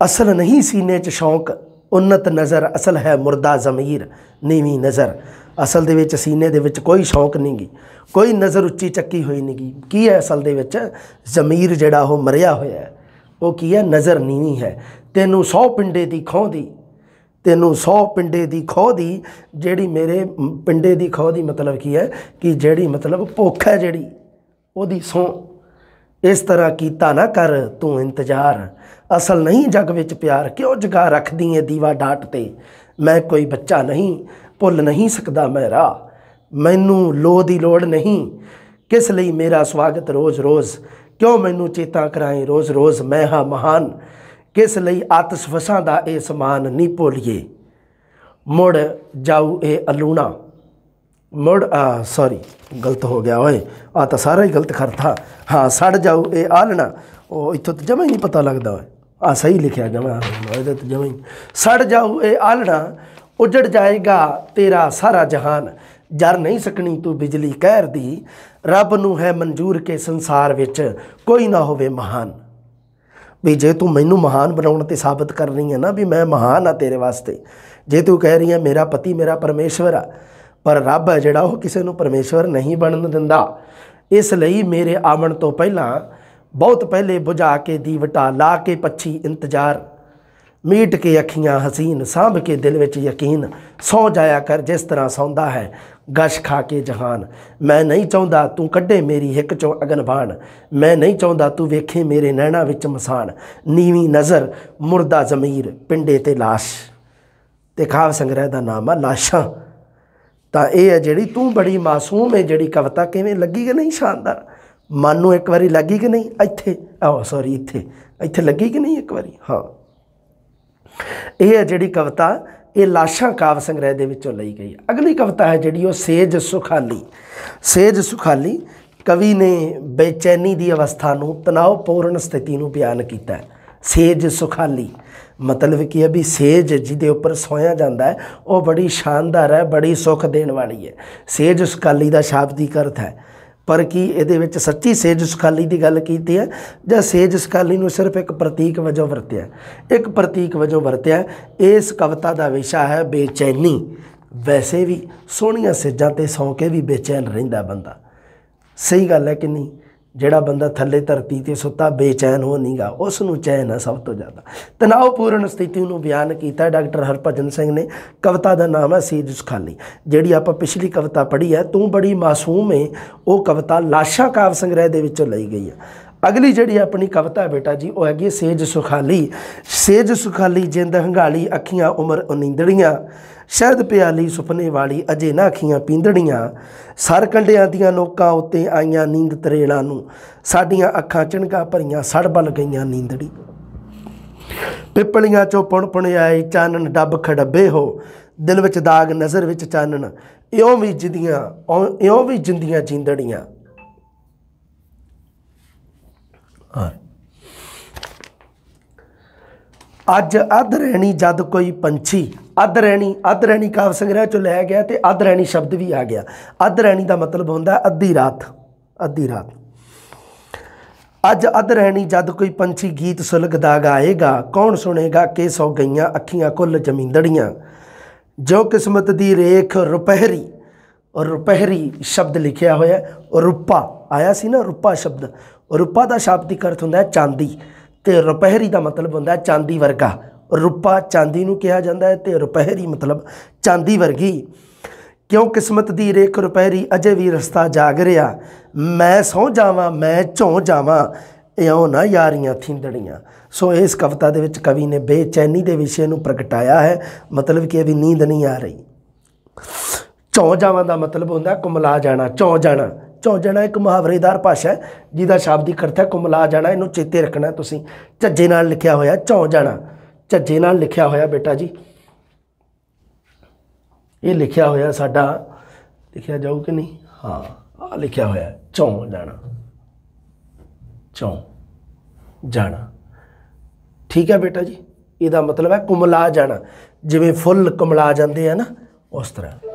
ਅਸਲ ਨਹੀਂ ਸੀਨੇ 'ਚ ਸ਼ੌਂਕ ਉਨਤ ਨਜ਼ਰ ਅਸਲ ਹੈ ਮਰਦਾ ਜ਼ਮੀਰ ਨੀਵੀਂ ਨਜ਼ਰ ਅਸਲ ਦੇ ਵਿੱਚ ਸੀਨੇ ਦੇ ਵਿੱਚ ਕੋਈ ਸ਼ੌਂਕ ਨਹੀਂ ਗਈ ਕੋਈ ਨਜ਼ਰ ਉੱਚੀ ਚੱਕੀ ਹੋਈ ਨਹੀਂ ਗਈ ਕੀ ਹੈ ਅਸਲ ਦੇ ਵਿੱਚ ਜ਼ਮੀਰ ਜਿਹੜਾ ਉਹ ਮਰਿਆ ਹੋਇਆ ਹੈ ਉਹ ਕੀ ਹੈ ਨਜ਼ਰ ਨੀਵੀਂ ਹੈ ਤੈਨੂੰ 100 ਪਿੰਡੇ ਦੀ ਖੋਹ ਦੀ ਤੈਨੂੰ 100 ਪਿੰਡੇ ਦੀ ਖੋਹ ਦੀ ਜਿਹੜੀ ਮੇਰੇ ਪਿੰਡੇ ਦੀ ਖੋਹ ਦੀ ਮਤਲਬ ਕੀ ਹੈ ਕਿ ਜਿਹੜੀ ਮਤਲਬ ਭੁੱਖ ਹੈ ਜਿਹੜੀ ਉਹਦੀ ਸੌ ਇਸ ਤਰ੍ਹਾਂ ਕੀਤਾ ਨਾ ਕਰ ਤੂੰ ਇੰਤਜ਼ਾਰ ਅਸਲ ਨਹੀਂ ਜਗ ਵਿੱਚ ਪਿਆਰ ਕਿਉਂ ਜਗਾ ਰੱਖਦੀ ਏ ਦੀਵਾ ਡਾਟ ਤੇ ਮੈਂ ਕੋਈ ਬੱਚਾ ਨਹੀਂ ਭੁੱਲ ਨਹੀਂ ਸਕਦਾ ਮੈਂ ਮੈਨੂੰ ਲੋ ਦੀ ਲੋੜ ਨਹੀਂ ਕਿਸ ਲਈ ਮੇਰਾ ਸਵਾਗਤ ਰੋਜ਼-ਰੋਜ਼ ਕਿਉਂ ਮੈਨੂੰ ਚੇਤਾ ਕਰਾਏ ਰੋਜ਼-ਰੋਜ਼ ਮੈਂ ਹਾਂ ਮਹਾਨ ਕਿਸ ਲਈ ਆਤਸਵਸਾਂ ਦਾ ਇਹ ਸਮਾਨ ਨਹੀਂ ਭੋਲੀਏ ਮੁੜ ਜਾਉ ਇਹ ਅਲੂਣਾ ਮੁੜ ਸੌਰੀ ਗਲਤ ਹੋ ਗਿਆ ਓਏ ਆ ਤਾਂ ਸਾਰਾ ਹੀ ਗਲਤ ਖਰਤਾ ਹਾਂ ਸੜ ਜਾਉ ਇਹ ਆਲਣਾ ਉਹ ਇੱਥੋਂ ਤਾਂ ਜਮਾ ਹੀ ਨਹੀਂ ਪਤਾ ਲੱਗਦਾ ਓਏ ਆ ਸਹੀ ਲਿਖਿਆ ਜਮਾ ਇਹਦੇ ਤੇ ਜਮਾ ਹੀ ਸੜ ਜਾਉ ਇਹ ਆਲਣਾ ਉਜੜ ਜਾਏਗਾ ਤੇਰਾ ਸਾਰਾ ਜਹਾਨ ਜਰ ਨਹੀਂ ਸਕਣੀ ਤੂੰ ਬਿਜਲੀ ਕਹਿਰ ਦੀ ਰੱਬ ਨੂੰ ਹੈ ਮਨਜ਼ੂਰ ਕੇ ਸੰਸਾਰ ਵਿੱਚ ਕੋਈ ਨਾ ਹੋਵੇ ਮਹਾਨ ਵੀ ਜੇ ਤੂੰ ਮੈਨੂੰ ਮਹਾਨ ਬਣਾਉਣ ਤੇ ਸਾਬਤ ਕਰ ਰਹੀ ਹੈ ਨਾ ਵੀ ਮੈਂ ਮਹਾਨ ਆ ਤੇਰੇ ਵਾਸਤੇ ਜੇ ਤੂੰ ਕਹਿ ਰਹੀ ਹੈ ਮੇਰਾ ਪਤੀ ਮੇਰਾ ਪਰਮੇਸ਼ਵਰ ਆ ਪਰ ਰੱਬ ਹੈ ਜਿਹੜਾ ਉਹ ਕਿਸੇ ਨੂੰ ਪਰਮੇਸ਼ਵਰ ਨਹੀਂ ਬਣਨ ਦਿੰਦਾ ਇਸ ਲਈ ਮੇਰੇ ਆਵਣ ਤੋਂ ਪਹਿਲਾਂ ਬਹੁਤ ਪਹਿਲੇ ਬੁਝਾ ਕੇ ਦੀਵਟਾ ਲਾ ਕੇ ਪੱਛੀ ਇੰਤਜ਼ਾਰ ਮੀਟ ਕੇ ਅੱਖੀਆਂ ਹਸੀਨ ਸਾਂਭ ਕੇ ਦਿਲ ਵਿੱਚ ਯਕੀਨ ਸੌ ਜਾਇਆ ਕਰ ਜਿਸ ਤਰ੍ਹਾਂ ਸੌਂਦਾ ਹੈ ਗਸ਼ ਖਾ ਕੇ ਜਹਾਨ ਮੈਂ ਨਹੀਂ ਚਾਹੁੰਦਾ ਤੂੰ ਕੱਢੇ ਮੇਰੀ ਹਿੱਕ ਚੋਂ ਅਗਨ ਬਾਣ ਮੈਂ ਨਹੀਂ ਚਾਹੁੰਦਾ ਤੂੰ ਵੇਖੇ ਮੇਰੇ ਨੈਣਾ ਵਿੱਚ ਮਸਾਨ ਨੀਵੀਂ ਨਜ਼ਰ ਮੁਰਦਾ ਜ਼ਮੀਰ ਪਿੰਡੇ ਤੇ ਲਾਸ਼ ਤੇ ਖਾਵ ਸੰਗ੍ਰਹਿ ਦਾ ਨਾਮ ਆ ਲਾਸ਼ਾਂ ਤਾਂ ਇਹ ਹੈ ਜਿਹੜੀ ਤੂੰ ਬੜੀ ਮਾਸੂਮ ਹੈ ਜਿਹੜੀ ਕਵਿਤਾ ਕਿਵੇਂ ਲੱਗੀ ਕਿ ਨਹੀਂ ਸ਼ਾਨਦਾਰ ਮਨ ਨੂੰ ਇੱਕ ਵਾਰੀ ਲੱਗੀ ਕਿ ਨਹੀਂ ਇੱਥੇ ਆਹ ਸੌਰੀ ਇੱਥੇ ਇੱਥੇ ਲੱਗੀ ਕਿ ਨਹੀਂ ਇੱਕ ਵਾਰੀ ਹਾਂ ਇਹ ਹੈ ਜਿਹੜੀ ਕਵਿਤਾ ਇਹ ਲਾਸ਼ਾਂ ਕਾਵ ਸੰਗ੍ਰਹਿ ਦੇ ਵਿੱਚੋਂ ਲਈ ਗਈ ਅਗਲੀ ਕਵਿਤਾ ਹੈ ਜਿਹੜੀ ਉਹ ਸੇਜ ਸੁਖਾਲੀ ਸੇਜ ਸੁਖਾਲੀ ਕਵੀ ਨੇ ਬੇਚੈਨੀ ਦੀ ਅਵਸਥਾ ਨੂੰ ਤਣਾਅਪੂਰਨ ਸਥਿਤੀ ਨੂੰ ਬਿਆਨ ਕੀਤਾ ਹੈ ਸੇਜ ਸੁਖਾਲੀ ਮਤਲਬ ਕੀ ਹੈ ਵੀ ਸੇਜ ਜਿਹਦੇ ਉੱਪਰ ਸੋਇਆ ਜਾਂਦਾ ਹੈ ਉਹ ਬੜੀ ਸ਼ਾਨਦਾਰ ਹੈ ਬੜੀ ਸੁਖ ਦੇਣ ਵਾਲੀ ਹੈ ਸੇਜ ਸੁਖਾਲੀ ਦਾ ਸ਼ਾਬਦਿਕ ਅਰਥ ਹੈ ਪਰ ਕੀ ਇਹਦੇ ਵਿੱਚ ਸੱਚੀ ਸੇਜ ਸਖਾਲੀ ਦੀ ਗੱਲ ਕੀਤੀ ਹੈ ਜਾਂ ਸੇਜ ਸਖਾਲੀ ਨੂੰ ਸਿਰਫ ਇੱਕ ਪ੍ਰਤੀਕ ਵਜੋਂ ਵਰਤਿਆ ਇੱਕ ਪ੍ਰਤੀਕ ਵਜੋਂ ਵਰਤਿਆ ਇਸ ਕਵਿਤਾ ਦਾ ਵਿਸ਼ਾ ਹੈ ਬੇਚੈਨੀ ਵੈਸੇ ਵੀ ਸੋਹਣੀਆਂ ਸੇਜਾਂ ਤੇ ਸੌਂ ਕੇ ਵੀ ਬੇਚੈਨ ਰਹਿੰਦਾ ਬੰਦਾ ਸਹੀ ਗੱਲ ਹੈ ਕਿ ਨਹੀਂ ਜਿਹੜਾ ਬੰਦਾ ਥੱਲੇ ਧਰਤੀ ਤੇ ਸੁੱਤਾ ਬੇਚੈਨ ਹੋ ਨਹੀਂਗਾ ਉਸ ਨੂੰ ਚੈਨ ਹੈ ਸਭ ਤੋਂ ਜ਼ਿਆਦਾ ਤਣਾਅਪੂਰਨ ਸਥਿਤੀ ਨੂੰ ਬਿਆਨ ਕੀਤਾ ਡਾਕਟਰ ਹਰਪਜਨ ਸਿੰਘ ਨੇ ਕਵਿਤਾ ਦਾ ਨਾਮ ਹੈ ਸੀਰਜ ਖਾਲੀ ਜਿਹੜੀ ਆਪਾਂ ਪਿਛਲੀ ਕਵਿਤਾ ਪੜ੍ਹੀ ਹੈ ਤੂੰ ਬੜੀ ਮਾਸੂਮ ਹੈ ਉਹ ਕਵਿਤਾ ਲਾਸ਼ਾ ਕਾਵ ਸੰਗ੍ਰਹਿ ਦੇ ਵਿੱਚੋਂ ਲਈ ਗਈ ਹੈ ਅਗਲੀ ਜਿਹੜੀ ਆਪਣੀ ਕਵਿਤਾ ਬੇਟਾ ਜੀ ਉਹ ਹੈਗੀ ਸੇਜ ਸੁਖਾਲੀ ਸੇਜ ਸੁਖਾਲੀ ਜਿੰਦ ਹੰਗਾਲੀ ਅੱਖੀਆਂ ਉਮਰ ਉਨੀਂਦੜੀਆਂ ਸ਼ਹਿਦ ਪਿਆਲੀ ਸੁਪਨੇ ਵਾਲੀ ਅਜੇ ਨਾ ਅੱਖੀਆਂ ਪੀਂਦੜੀਆਂ ਸਰ ਕੰਡਿਆਂ ਦੀਆਂ ਲੋਕਾਂ ਉੱਤੇ ਆਈਆਂ ਨੀਂਦ ਤਰੇੜਾਂ ਨੂੰ ਸਾਡੀਆਂ ਅੱਖਾਂ ਚਣਕਾ ਭਰੀਆਂ ਸੜਬਲ ਗਈਆਂ ਨੀਂਦੜੀ ਪਿੱਪਲੀਆਂ ਚੋਂ ਪੁਣ ਪੁਣ ਆਏ ਚਾਨਣ ਡੱਬ ਖੜੱਬੇ ਹੋ ਦਿਲ ਵਿੱਚ ਦਾਗ ਨਜ਼ਰ ਵਿੱਚ ਚਾਨਣ ਇਉਂ ਵੀ ਜਿੰਦੀਆਂ ਇਉਂ ਵੀ ਜਿੰਦੀਆਂ ਜਿੰਦੜੀਆਂ ਹਾਂ ਅੱਜ ਅਧ ਰਹਿਣੀ ਜਦ ਕੋਈ ਪੰਛੀ ਅਧ ਰਹਿਣੀ ਅਧ ਰਹਿਣੀ ਕਾਵ ਸੰਗ੍ਰਹਿ ਚੋਂ ਲਿਆ ਗਿਆ ਤੇ ਅਧ ਰਹਿਣੀ ਸ਼ਬਦ ਵੀ ਆ ਗਿਆ ਅਧ ਰਹਿਣੀ ਦਾ ਮਤਲਬ ਹੁੰਦਾ ਅੱਧੀ ਰਾਤ ਅੱਧੀ ਰਾਤ ਅੱਜ ਅਧ ਰਹਿਣੀ ਜਦ ਕੋਈ ਪੰਛੀ ਗੀਤ ਸੁਲਗਦਾ ਗਾਏਗਾ ਕੌਣ ਸੁਣੇਗਾ ਕਿ ਸੌ ਗਈਆਂ ਅੱਖੀਆਂ ਕੁੱਲ ਜਮੀਂਦੜੀਆਂ ਜੋ ਕਿਸਮਤ ਦੀ ਰੇਖ ਰੁਪਹਿਰੀ ਔਰ ਰੁਪਹਿਰੀ ਸ਼ਬਦ ਲਿਖਿਆ ਹੋਇਆ ਰੁਪਾ ਆਇਆ ਸੀ ਨਾ ਰੁਪਾ ਸ਼ਬਦ ਰੁਪਾ ਦਾ ਸ਼ਾਬਦਿਕ ਅਰਥ ਹੁੰਦਾ ਹੈ ਚਾਂਦੀ ਤੇ ਰੁਪਹਿਰੀ ਦਾ ਮਤਲਬ ਹੁੰਦਾ ਚਾਂਦੀ ਵਰਗਾ ਰੁਪਾ ਚਾਂਦੀ ਨੂੰ ਕਿਹਾ ਜਾਂਦਾ ਹੈ ਤੇ ਰੁਪਹਿਰੀ ਮਤਲਬ ਚਾਂਦੀ ਵਰਗੀ ਕਿਉਂ ਕਿਸਮਤ ਦੀ ਰੇਖ ਰੁਪਹਿਰੀ ਅਜੇ ਵੀ ਰਸਤਾ ਜਾਗ ਰਿਹਾ ਮੈਂ ਸੌ ਜਾਵਾਂ ਮੈਂ ਝੋਂ ਜਾਵਾਂ ਇਉਂ ਨਾ ਯਾਰੀਆਂ ਥਿੰਦੜੀਆਂ ਸੋ ਇਸ ਕਵਿਤਾ ਦੇ ਵਿੱਚ ਕਵੀ ਨੇ ਬੇਚੈਨੀ ਦੇ ਵਿਸ਼ੇ ਨੂੰ ਪ੍ਰਗਟਾਇਆ ਹੈ ਮਤਲਬ ਕਿ ਅਭੀ ਨੀਂਦ ਨਹੀਂ ਆ ਰਹੀ ਝੋਂ ਜਾਵਾਂ ਦਾ ਮਤਲਬ ਹੁੰਦਾ ਕੁਮਲਾ ਜਾਣਾ ਝੋਂ ਜਾਣਾ ਜਾਣਾ ਇੱਕ ਮੁਹਾਵਰੇਦਾਰ ਭਾਸ਼ਾ ਹੈ ਜਿਹਦਾ ਸ਼ਾਬਦਿਕ ਅਰਥ ਹੈ ਕੁਮਲਾ ਜਾਣਾ ਇਹਨੂੰ ਚੇਤੇ ਰੱਖਣਾ ਤੁਸੀਂ ਝੱਜੇ ਨਾਲ ਲਿਖਿਆ ਹੋਇਆ ਚੌਂ ਜਾਣਾ ਝੱਜੇ ਨਾਲ ਲਿਖਿਆ ਹੋਇਆ ਬੇਟਾ ਜੀ ਇਹ ਲਿਖਿਆ ਹੋਇਆ ਸਾਡਾ ਲਿਖਿਆ ਜਾਊ ਕਿ ਨਹੀਂ ਹਾਂ ਆ ਲਿਖਿਆ ਹੋਇਆ ਚੌਂ ਜਾਣਾ ਚੌਂ ਜਾਣਾ ਠੀਕ ਹੈ ਬੇਟਾ ਜੀ ਇਹਦਾ ਮਤਲਬ ਹੈ ਕੁਮਲਾ ਜਾਣਾ ਜਿਵੇਂ ਫੁੱਲ ਕੁਮਲਾ ਜਾਂਦੇ ਆ ਨਾ ਉਸ ਤਰ੍ਹਾਂ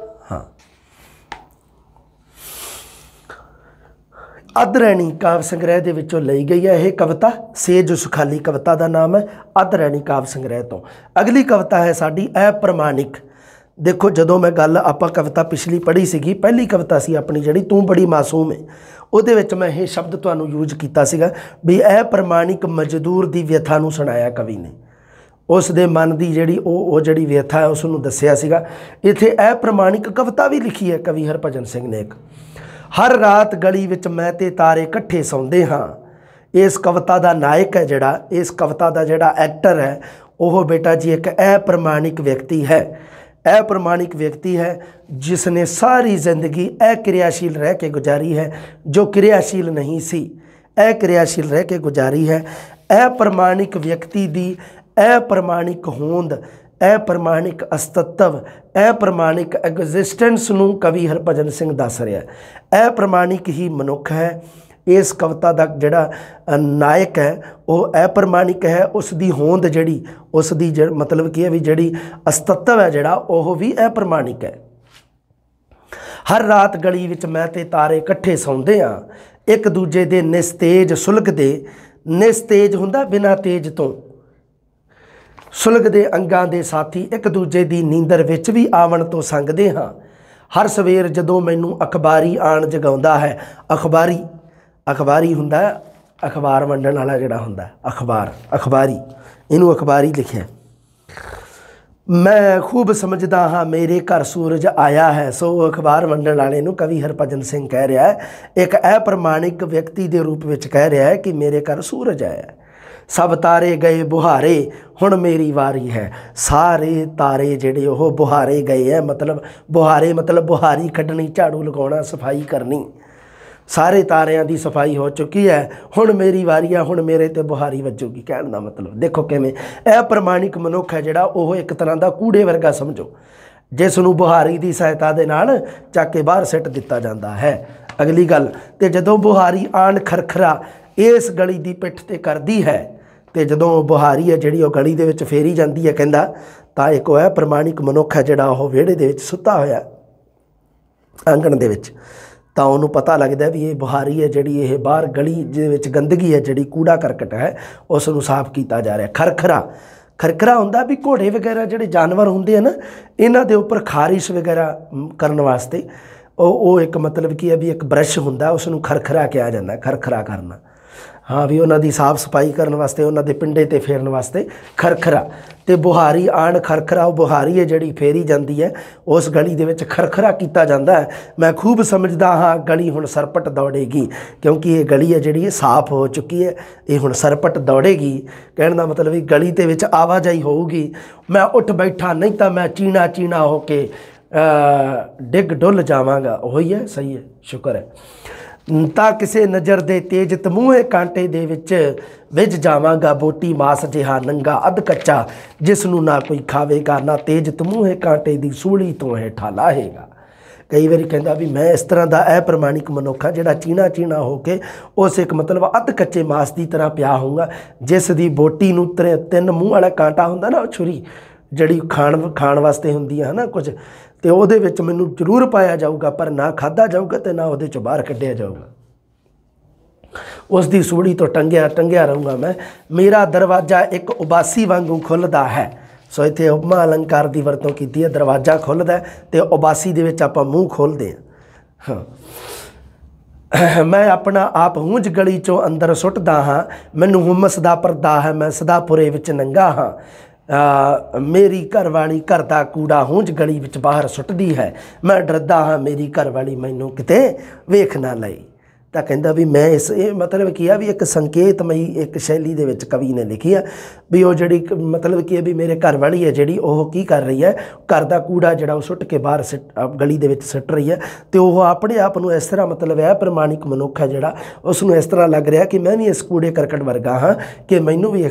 ਅਧਰੈਣੀ ਕਾਵ ਸੰਗ੍ਰਹਿ ਦੇ ਵਿੱਚੋਂ ਲਈ ਗਈ ਹੈ ਇਹ ਕਵਿਤਾ ਸੇਜ ਸੁਖਾਲੀ ਕਵਿਤਾ ਦਾ ਨਾਮ ਹੈ ਅਧਰੈਣੀ ਕਾਵ ਸੰਗ੍ਰਹਿ ਤੋਂ ਅਗਲੀ ਕਵਿਤਾ ਹੈ ਸਾਡੀ ਐ ਪ੍ਰਮਾਣਿਕ ਦੇਖੋ ਜਦੋਂ ਮੈਂ ਗੱਲ ਆਪਾਂ ਕਵਿਤਾ ਪਿਛਲੀ ਪੜ੍ਹੀ ਸੀਗੀ ਪਹਿਲੀ ਕਵਿਤਾ ਸੀ ਆਪਣੀ ਜਿਹੜੀ ਤੂੰ ਬੜੀ ਮਾਸੂਮ ਹੈ ਉਹਦੇ ਵਿੱਚ ਮੈਂ ਇਹ ਸ਼ਬਦ ਤੁਹਾਨੂੰ ਯੂਜ਼ ਕੀਤਾ ਸੀਗਾ ਵੀ ਐ ਪ੍ਰਮਾਣਿਕ ਮਜ਼ਦੂਰ ਦੀ ਵਿਥਾ ਨੂੰ ਸੁਣਾਇਆ ਕਵੀ ਨੇ ਉਸ ਦੇ ਮਨ ਦੀ ਜਿਹੜੀ ਉਹ ਉਹ ਜਿਹੜੀ ਵਿਥਾ ਹੈ ਉਸ ਨੂੰ ਦੱਸਿਆ ਸੀਗਾ ਇੱਥੇ ਐ ਪ੍ਰਮਾਣਿਕ ਕਵਿਤਾ ਵੀ ਲਿਖੀ ਹੈ ਕਵੀ ਹਰਭਜਨ ਸਿੰਘ ਨੇ ਇੱਕ ਹਰ ਰਾਤ ਗਲੀ ਵਿੱਚ ਮੈਂ ਤੇ ਤਾਰੇ ਇਕੱਠੇ ਸੌਂਦੇ ਹਾਂ ਇਸ ਕਵਿਤਾ ਦਾ ਨਾਇਕ ਹੈ ਜਿਹੜਾ ਇਸ ਕਵਿਤਾ ਦਾ ਜਿਹੜਾ ਐਕਟਰ ਹੈ ਉਹ ਬੇਟਾ ਜੀ ਇੱਕ ਐ ਪ੍ਰਮਾਣਿਕ ਵਿਅਕਤੀ ਹੈ ਐ ਪ੍ਰਮਾਣਿਕ ਵਿਅਕਤੀ ਹੈ ਜਿਸ ਨੇ ਸਾਰੀ ਜ਼ਿੰਦਗੀ ਐ ਕਿਰਿਆਸ਼ੀਲ ਰਹਿ ਕੇ ਗੁਜ਼ਾਰੀ ਹੈ ਜੋ ਕਿਰਿਆਸ਼ੀਲ ਨਹੀਂ ਸੀ ਐ ਕਿਰਿਆਸ਼ੀਲ ਰਹਿ ਕੇ ਗੁਜ਼ਾਰੀ ਹੈ ਐ ਪ੍ਰਮਾਣਿਕ ਵਿਅਕਤੀ ਦੀ ਐ ਪ੍ਰਮਾਣਿਕ ਹੋਂਦ ਅਪਰਮਾਣਿਕ ਅਸਤਤਵ ਅਪਰਮਾਣਿਕ ਐਗਜ਼ਿਸਟੈਂਸ ਨੂੰ ਕਵੀ ਹਰਭਜਨ ਸਿੰਘ ਦੱਸ ਰਿਹਾ ਹੈ ਅਪਰਮਾਣਿਕ ਹੀ ਮਨੁੱਖ ਹੈ ਇਸ ਕਵਿਤਾ ਦਾ ਜਿਹੜਾ ਨਾਇਕ ਹੈ ਉਹ ਅਪਰਮਾਣਿਕ ਹੈ ਉਸ ਦੀ ਹੋਂਦ ਜਿਹੜੀ ਉਸ ਦੀ ਮਤਲਬ ਕੀ ਹੈ ਵੀ ਜਿਹੜੀ ਅਸਤਤਵ ਹੈ ਜਿਹੜਾ ਉਹ ਵੀ ਅਪਰਮਾਣਿਕ ਹੈ ਹਰ ਰਾਤ ਗਲੀ ਵਿੱਚ ਮੈਂ ਤੇ ਤਾਰੇ ਇਕੱਠੇ ਸੌਂਦੇ ਆ ਇੱਕ ਦੂਜੇ ਦੇ ਨਿਸਤੇਜ ਸੁਲਕਦੇ ਨਿਸਤੇਜ ਹੁੰਦਾ ਬਿਨਾ ਤੇਜ ਤੋਂ ਸੁਲਗਦੇ ਅੰਗਾਂ ਦੇ ਸਾਥੀ ਇੱਕ ਦੂਜੇ ਦੀ ਨੀਂਦਰ ਵਿੱਚ ਵੀ ਆਵਣ ਤੋਂ ਸੰਗਦੇ ਹਾਂ ਹਰ ਸਵੇਰ ਜਦੋਂ ਮੈਨੂੰ ਅਖਬਾਰੀ ਆਣ ਜਗਾਉਂਦਾ ਹੈ ਅਖਬਾਰੀ ਅਖਬਾਰੀ ਹੁੰਦਾ ਅਖਬਾਰ ਵੰਡਣ ਵਾਲਾ ਜਿਹੜਾ ਹੁੰਦਾ ਅਖਬਾਰ ਅਖਬਾਰੀ ਇਹਨੂੰ ਅਖਬਾਰੀ ਲਿਖਿਆ ਮੈਂ ਖੂਬ ਸਮਝਦਾ ਹਾਂ ਮੇਰੇ ਘਰ ਸੂਰਜ ਆਇਆ ਹੈ ਸੋ ਅਖਬਾਰ ਵੰਡਣ ਵਾਲੇ ਨੂੰ ਕਵੀ ਹਰਪਜਨ ਸਿੰਘ ਕਹਿ ਰਿਹਾ ਹੈ ਇੱਕ ਅਪ੍ਰਮਾਣਿਕ ਵਿਅਕਤੀ ਦੇ ਰੂਪ ਵਿੱਚ ਕਹਿ ਰਿਹਾ ਹੈ ਕਿ ਮੇਰੇ ਘਰ ਸੂਰਜ ਆਇਆ ਹੈ ਸਭ ਤਾਰੇ ਗਏ ਬੁਹਾਰੇ ਹੁਣ ਮੇਰੀ ਵਾਰੀ ਹੈ ਸਾਰੇ ਤਾਰੇ ਜਿਹੜੇ ਉਹ ਬੁਹਾਰੇ ਗਏ ਐ ਮਤਲਬ ਬੁਹਾਰੇ ਮਤਲਬ ਬੁਹਾਰੀ ਕੱਢਣੀ ਝਾੜੂ ਲਗਾਉਣਾ ਸਫਾਈ ਕਰਨੀ ਸਾਰੇ ਤਾਰਿਆਂ ਦੀ ਸਫਾਈ ਹੋ ਚੁੱਕੀ ਹੈ ਹੁਣ ਮੇਰੀ ਵਾਰੀ ਆ ਹੁਣ ਮੇਰੇ ਤੇ ਬੁਹਾਰੀ ਵੱਜੂਗੀ ਕਹਿਣ ਦਾ ਮਤਲਬ ਦੇਖੋ ਕਿਵੇਂ ਇਹ ਪ੍ਰਮਾਣਿਕ ਮਨੁੱਖ ਹੈ ਜਿਹੜਾ ਉਹ ਇੱਕ ਤਰ੍ਹਾਂ ਦਾ ਕੂੜੇ ਵਰਗਾ ਸਮਝੋ ਜਿਸ ਨੂੰ ਬੁਹਾਰੀ ਦੀ ਸਹਾਇਤਾ ਦੇ ਨਾਲ ਚੱਕ ਕੇ ਬਾਹਰ ਸਿੱਟ ਦਿੱਤਾ ਜਾਂਦਾ ਹੈ ਅਗਲੀ ਗੱਲ ਤੇ ਜਦੋਂ ਬੁਹਾਰੀ ਆਣ ਖਰਖਰਾ ਇਸ ਗਲੀ ਦੀ ਪਿੱਠ ਤੇ ਕਰਦੀ ਹੈ ਤੇ ਜਦੋਂ ਬੁਹਾਰੀ ਹੈ ਜਿਹੜੀ ਉਹ ਗਲੀ ਦੇ ਵਿੱਚ ਫੇਰੀ ਜਾਂਦੀ ਹੈ ਕਹਿੰਦਾ ਤਾਂ ਇੱਕ ਉਹ ਹੈ ਪ੍ਰਮਾਣਿਕ ਮਨੁੱਖ ਹੈ ਜਿਹੜਾ ਉਹ ਵਿਹੜੇ ਦੇ ਵਿੱਚ ਸੁੱਤਾ ਹੋਇਆ ਆਂਗਣ ਦੇ ਵਿੱਚ ਤਾਂ ਉਹਨੂੰ ਪਤਾ ਲੱਗਦਾ ਵੀ ਇਹ ਬੁਹਾਰੀ ਹੈ ਜਿਹੜੀ ਇਹ ਬਾਹਰ ਗਲੀ ਦੇ ਵਿੱਚ ਗੰਦਗੀ ਹੈ ਜਿਹੜੀ ਕੂੜਾ ਕਰਕਟ ਹੈ ਉਸ ਨੂੰ ਸਾਫ਼ ਕੀਤਾ ਜਾ ਰਿਹਾ ਖਰਖਰਾ ਖਰਖਰਾ ਹੁੰਦਾ ਵੀ ਘੋੜੇ ਵਗੈਰਾ ਜਿਹੜੇ ਜਾਨਵਰ ਹੁੰਦੇ ਆ ਨਾ ਇਹਨਾਂ ਦੇ ਉੱਪਰ ਖਾਰਿਸ਼ ਵਗੈਰਾ ਕਰਨ ਵਾਸਤੇ ਉਹ ਉਹ ਇੱਕ ਮਤਲਬ ਕੀ ਹੈ ਵੀ ਇੱਕ ਬ੍ਰਸ਼ ਹੁੰਦਾ ਉਸ ਨੂੰ ਖਰਖਰਾ ਕਿਹਾ ਜਾਂਦਾ ਖਰਖਰਾ ਕਰਨਾ ਹਾਂ ਵੀ ਉਹਨਾਂ ਦੀ ਸਾਫ ਸਫਾਈ ਕਰਨ ਵਾਸਤੇ ਉਹਨਾਂ ਦੇ ਪਿੰਡੇ ਤੇ ਫੇਰਨ ਵਾਸਤੇ ਖਰਖਰਾ ਤੇ ਬੁਹਾਰੀ ਆਣ ਖਰਖਰਾ ਉਹ ਬੁਹਾਰੀ ਹੈ ਜਿਹੜੀ ਫੇਰੀ ਜਾਂਦੀ ਹੈ ਉਸ ਗਲੀ ਦੇ ਵਿੱਚ ਖਰਖਰਾ ਕੀਤਾ ਜਾਂਦਾ ਹੈ ਮੈਂ ਖੂਬ ਸਮਝਦਾ ਹਾਂ ਗਲੀ ਹੁਣ ਸਰਪਟ ਦੌੜੇਗੀ ਕਿਉਂਕਿ ਇਹ ਗਲੀ ਹੈ ਜਿਹੜੀ ਸਾਫ਼ ਹੋ ਚੁੱਕੀ ਹੈ ਇਹ ਹੁਣ ਸਰਪਟ ਦੌੜੇਗੀ ਕਹਿਣ ਦਾ ਮਤਲਬ ਇਹ ਗਲੀ ਦੇ ਵਿੱਚ ਆਵਾਜਾਈ ਹੋਊਗੀ ਮੈਂ ਉੱਠ ਬੈਠਾ ਨਹੀਂ ਤਾਂ ਮੈਂ ਚੀਣਾ ਚੀਣਾ ਹੋ ਕੇ ਡਿੱਗ ਡੁੱਲ ਜਾਵਾਂਗਾ ਹੋਈ ਹੈ ਸਹੀ ਹੈ ਸ਼ੁਕਰ ਹੈ ਤਾਂ ਕਿਸੇ ਨਜ਼ਰ ਦੇ ਤੇਜ ਤਮੂਹੇ ਕਾਂਟੇ ਦੇ ਵਿੱਚ ਵਿਜ ਜਾਵਾਂਗਾ ਬੋਟੀ ਮਾਸ ਜਿਹਾ ਨੰਗਾ ਅਧ ਕੱਚਾ ਜਿਸ ਨੂੰ ਨਾ ਕੋਈ ਖਾਵੇਗਾ ਨਾ ਤੇਜ ਤਮੂਹੇ ਕਾਂਟੇ ਦੀ ਸੂਲੀ ਤੋਂ ਹੇਠਾ ਲਾਹੇਗਾ ਕਈ ਵਾਰੀ ਕਹਿੰਦਾ ਵੀ ਮੈਂ ਇਸ ਤਰ੍ਹਾਂ ਦਾ ਐ ਪ੍ਰਮਾਣਿਕ ਮਨੁੱਖਾ ਜਿਹੜਾ ਚੀਣਾ ਚੀਣਾ ਹੋ ਕੇ ਉਸ ਇੱਕ ਮਤਲਬ ਅਧ ਕੱਚੇ ਮਾਸ ਦੀ ਤਰ੍ਹਾਂ ਪਿਆ ਹੋਊਗਾ ਜਿਸ ਦੀ ਬੋਟੀ ਨੂੰ ਤਿੰਨ ਮੂੰਹ ਵਾਲਾ ਕਾਂਟਾ ਹੁੰਦਾ ਨਾ ਉਹ ਛੁਰੀ ਜਿਹੜੀ ਖਾਣ ਖਾਣ ਵਾਸਤੇ ਹੁੰਦੀ ਹੈ ਨਾ ਕੁਝ ਤੇ ਉਹਦੇ ਵਿੱਚ ਮੈਨੂੰ ਜ਼ਰੂਰ ਪਾਇਆ ਜਾਊਗਾ ਪਰ ਨਾ ਖਾਦਾ ਜਾਊਗਾ ਤੇ ਨਾ ਉਹਦੇ ਚੋਂ ਬਾਹਰ ਕੱਢਿਆ ਜਾਊਗਾ ਉਸ ਦੀ ਸੁਬੜੀ ਤੋਂ ਟੰਗਿਆ ਟੰਗਿਆ ਰਹੂੰਗਾ ਮੈਂ ਮੇਰਾ ਦਰਵਾਜ਼ਾ ਇੱਕ ਉਬਾਸੀ ਵਾਂਗੂ ਖੁੱਲਦਾ ਹੈ ਸੋ ਇੱਥੇ ਉਪਮਾ ਅਲੰਕਾਰ ਦੀ ਵਰਤੋਂ ਕੀਤੀ ਹੈ ਦਰਵਾਜ਼ਾ ਖੁੱਲਦਾ ਤੇ ਉਬਾਸੀ ਦੇ ਵਿੱਚ ਆਪਾਂ ਮੂੰਹ ਖੋਲਦੇ ਹਾਂ ਹਾਂ ਮੈਂ ਆਪਣਾ ਆਪ ਹੂੰਜ ਗਲੀ ਚੋਂ ਅੰਦਰ ਸੁੱਟਦਾ ਹਾਂ ਮੈਨੂੰ ਹਮਸ ਦਾ ਪਰਦਾ ਹੈ ਮੈਂ ਸਦਾ ਪੁਰੇ ਵਿੱਚ ਨੰਗਾ ਹਾਂ ਮੇਰੀ ਘਰਵਾਲੀ ਘਰ ਦਾ ਕੂੜਾ ਹੁੰਜ ਗਲੀ ਵਿੱਚ ਬਾਹਰ ਸੁੱਟਦੀ ਹੈ ਮੈਂ ਡਰਦਾ ਹਾਂ ਮੇਰੀ ਘਰਵਾਲੀ ਮੈਨੂੰ ਕਿਤੇ ਵੇਖ ਨਾ ਲਈ ਤਾਂ ਕਹਿੰਦਾ ਵੀ ਮੈਂ ਇਸ ਇਹ ਮਤਲਬ ਕੀ ਆ ਵੀ ਇੱਕ ਸੰਕੇਤਮਈ ਇੱਕ ਸ਼ੈਲੀ ਦੇ ਵਿੱਚ ਕਵੀ ਨੇ ਲਿਖੀ ਆ ਵੀ ਉਹ ਜਿਹੜੀ ਮਤਲਬ ਕੀ ਆ ਵੀ ਮੇਰੇ ਘਰ ਵਾਲੀ ਹੈ ਜਿਹੜੀ ਉਹ ਕੀ ਕਰ ਰਹੀ ਹੈ ਘਰ ਦਾ ਕੂੜਾ ਜਿਹੜਾ ਉਹ ਸੁੱਟ ਕੇ ਬਾਹਰ ਗਲੀ ਦੇ ਵਿੱਚ ਸੁੱਟ ਰਹੀ ਹੈ ਤੇ ਉਹ ਆਪਣੇ ਆਪ ਨੂੰ ਇਸ ਤਰ੍ਹਾਂ ਮਤਲਬ ਹੈ ਪ੍ਰਮਾਣਿਕ ਮਨੁੱਖ ਹੈ ਜਿਹੜਾ ਉਸ ਨੂੰ ਇਸ ਤਰ੍ਹਾਂ ਲੱਗ ਰਿਹਾ ਕਿ ਮੈਂ ਵੀ ਇਸ ਕੂੜੇ ਕਰਕਟ ਵਰਗਾ ਹਾਂ ਕਿ ਮੈਨੂੰ ਵੀ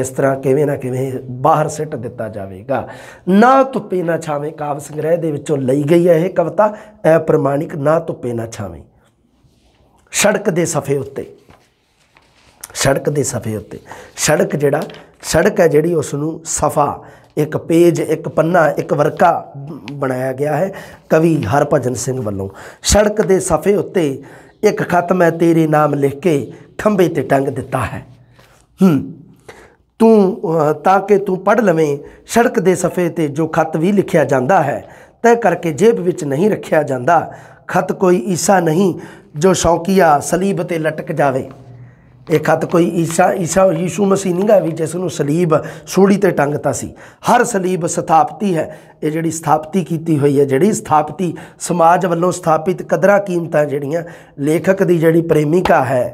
ਇਸ ਤਰ੍ਹਾਂ ਕਿਵੇਂ ਨਾ ਕਿਵੇਂ ਬਾਹਰ ਸੁੱਟ ਦਿੱਤਾ ਜਾਵੇਗਾ ਨਾ ਧੁੱਪੇ ਨਾ ਛਾਵੇਂ ਕਾਵ ਸੰਗ੍ਰਹਿ ਦੇ ਵਿੱਚੋਂ ਲਈ ਗਈ ਹੈ ਇਹ ਕਵਿਤਾ ਪ੍ਰਮਾਣਿਕ ਨਾ ਧੁੱਪੇ ਨਾ ਛਾਵੇਂ ਸੜਕ ਦੇ ਸਫੇ ਉੱਤੇ ਸੜਕ ਦੇ ਸਫੇ ਉੱਤੇ ਸੜਕ ਜਿਹੜਾ ਸੜਕ ਹੈ ਜਿਹੜੀ ਉਸ ਨੂੰ ਸਫਾ ਇੱਕ ਪੇਜ ਇੱਕ ਪੰਨਾ ਇੱਕ ਵਰਕਾ ਬਣਾਇਆ ਗਿਆ ਹੈ ਕਵੀ ਹਰਭਜਨ ਸਿੰਘ ਵੱਲੋਂ ਸੜਕ ਦੇ ਸਫੇ ਉੱਤੇ ਇੱਕ ਖਤ ਮੈਂ ਤੇਰੇ ਨਾਮ ਲਿਖ ਕੇ ਖੰਬੇ ਤੇ ਟੰਗ ਦਿੱਤਾ ਹੈ ਹੂੰ ਤੂੰ ਤਾਂ ਕਿ ਤੂੰ ਪੜ ਲਵੇਂ ਸੜਕ ਦੇ ਸਫੇ ਤੇ ਜੋ ਖਤ ਵੀ ਲਿਖਿਆ ਜਾਂਦਾ ਹੈ ਤੈ ਕਰਕੇ ਜੇਬ ਵਿੱਚ ਨਹੀਂ ਰੱਖਿਆ ਜਾਂਦਾ ਖਤ ਕੋਈ ਈਸਾ ਨਹੀਂ ਜੋ ਸ਼ੌਕੀਆ ਸਲੀਬ ਤੇ ਲਟਕ ਜਾਵੇ ਇਹ ਖਤ ਕੋਈ ਈਸਾ ਈਸਾ ਯੀਸ਼ੂ ਮਸੀਹ ਨਹੀਂਗਾ ਵੀ ਜਿਸ ਨੂੰ ਸਲੀਬ ਸੂੜੀ ਤੇ ਟੰਗਤਾ ਸੀ ਹਰ ਸਲੀਬ ਸਥਾਪਤੀ ਹੈ ਇਹ ਜਿਹੜੀ ਸਥਾਪਤੀ ਕੀਤੀ ਹੋਈ ਹੈ ਜਿਹੜੀ ਸਥਾਪਤੀ ਸਮਾਜ ਵੱਲੋਂ ਸਥਾਪਿਤ ਕਦਰਾਂ ਕੀਮਤਾਂ ਜਿਹੜੀਆਂ ਲੇਖਕ ਦੀ ਜਿਹੜੀ ਪ੍ਰੇਮਿਕਾ ਹੈ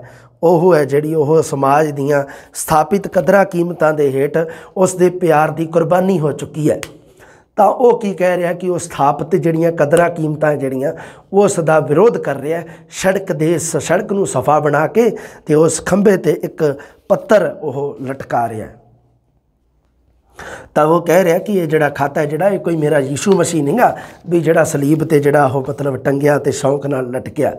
ਉਹ ਹੈ ਜਿਹੜੀ ਉਹ ਸਮਾਜ ਦੀਆਂ ਸਥਾਪਿਤ ਕਦਰਾਂ ਕੀਮਤਾਂ ਦੇ ਹੇਠ ਉਸ ਦੇ ਪਿਆਰ ਦੀ ਕੁਰਬਾਨੀ ਹੋ ਚੁੱਕੀ ਹੈ ਤਾਂ ਉਹ ਕੀ ਕਹਿ ਰਿਹਾ ਕਿ ਉਹ ਸਥਾਪਿਤ ਜਿਹੜੀਆਂ ਕਦਰਾਂ ਕੀਮਤਾਂ ਜਿਹੜੀਆਂ ਉਹ ਸਦਾ ਵਿਰੋਧ ਕਰ ਰਿਹਾ ਸੜਕ ਦੇ ਸੜਕ ਨੂੰ ਸਫਾ ਬਣਾ ਕੇ ਤੇ ਉਸ ਖੰਭੇ ਤੇ ਇੱਕ ਪੱਤਰ ਉਹ ਲਟਕਾ ਰਿਹਾ ਤਾਂ ਉਹ ਕਹਿ ਰਿਹਾ ਕਿ ਇਹ ਜਿਹੜਾ ਖਾਤਾ ਜਿਹੜਾ ਇਹ ਕੋਈ ਮੇਰਾ ਯੀਸ਼ੂ ਮਸੀਹ ਨਹੀਂਗਾ ਵੀ ਜਿਹੜਾ ਸਲੀਬ ਤੇ ਜਿਹੜਾ ਉਹ ਮਤਲਬ ਟੰਗਿਆ ਤੇ ਸ਼ੌਂਕ ਨਾਲ ਲਟਕਿਆ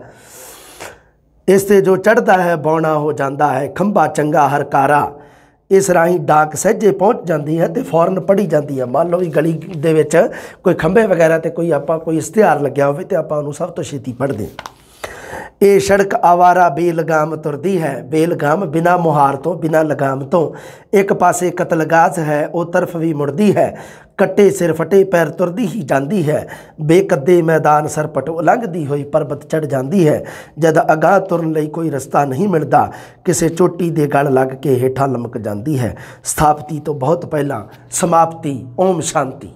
ਇਸ ਤੇ ਜੋ ਚੜਦਾ ਹੈ ਬੌਣਾ ਹੋ ਜਾਂਦਾ ਹੈ ਖੰਭਾ ਚੰਗਾ ਹਰਕਾਰਾ ਇਸ ਰਾਹੀਂ ਡਾਕ ਸਹਜੇ ਪਹੁੰਚ ਜਾਂਦੀ ਹੈ ਤੇ ਫੌਰਨ ਪੜੀ ਜਾਂਦੀ ਹੈ ਮੰਨ ਲਓ ਵੀ ਗਲੀ ਦੇ ਵਿੱਚ ਕੋਈ ਖੰਭੇ ਵਗੈਰਾ ਤੇ ਕੋਈ ਆਪਾਂ ਕੋਈ ਇਸ਼ਤਿਹਾਰ ਲੱਗਿਆ ਹੋਵੇ ਤੇ ਆਪਾਂ ਉਹਨੂੰ ਸਭ ਤੋਂ ਛੇਤੀ ਪੜਦੇ ਹਾਂ ਇਹ ਸੜਕ ਆਵਾਰਾ ਬੇਲਗਾਮ ਤੁਰਦੀ ਹੈ ਬੇਲਗਾਮ ਬਿਨਾ ਮੁਹਾਰ ਤੋਂ ਬਿਨਾ ਲਗਾਮ ਤੋਂ ਇੱਕ ਪਾਸੇ ਕਤਲਗਾਜ਼ ਹੈ ਉਹ ਤਰਫ ਵੀ ਮੁੜਦੀ ਹੈ ਕੱਟੇ ਸਿਰ ਫਟੇ ਪੈਰ ਤੁਰਦੀ ਹੀ ਜਾਂਦੀ ਹੈ ਬੇਕੱਦੇ ਮੈਦਾਨ ਸਰਪਟ ਉਲੰਘਦੀ ਹੋਈ ਪਰਬਤ ਚੜ ਜਾਂਦੀ ਹੈ ਜਦ ਅਗਾਹ ਤੁਰਨ ਲਈ ਕੋਈ ਰਸਤਾ ਨਹੀਂ ਮਿਲਦਾ ਕਿਸੇ ਚੋਟੀ ਦੇ ਗਲ ਲੱਗ ਕੇ ਹੇਠਾਂ ਲਮਕ ਜਾਂਦੀ ਹੈ ਸਥਾਪਤੀ ਤੋਂ ਬਹੁਤ ਪਹਿਲਾਂ ਸਮਾਪਤੀ ਓਮ ਸ਼ਾਂਤੀ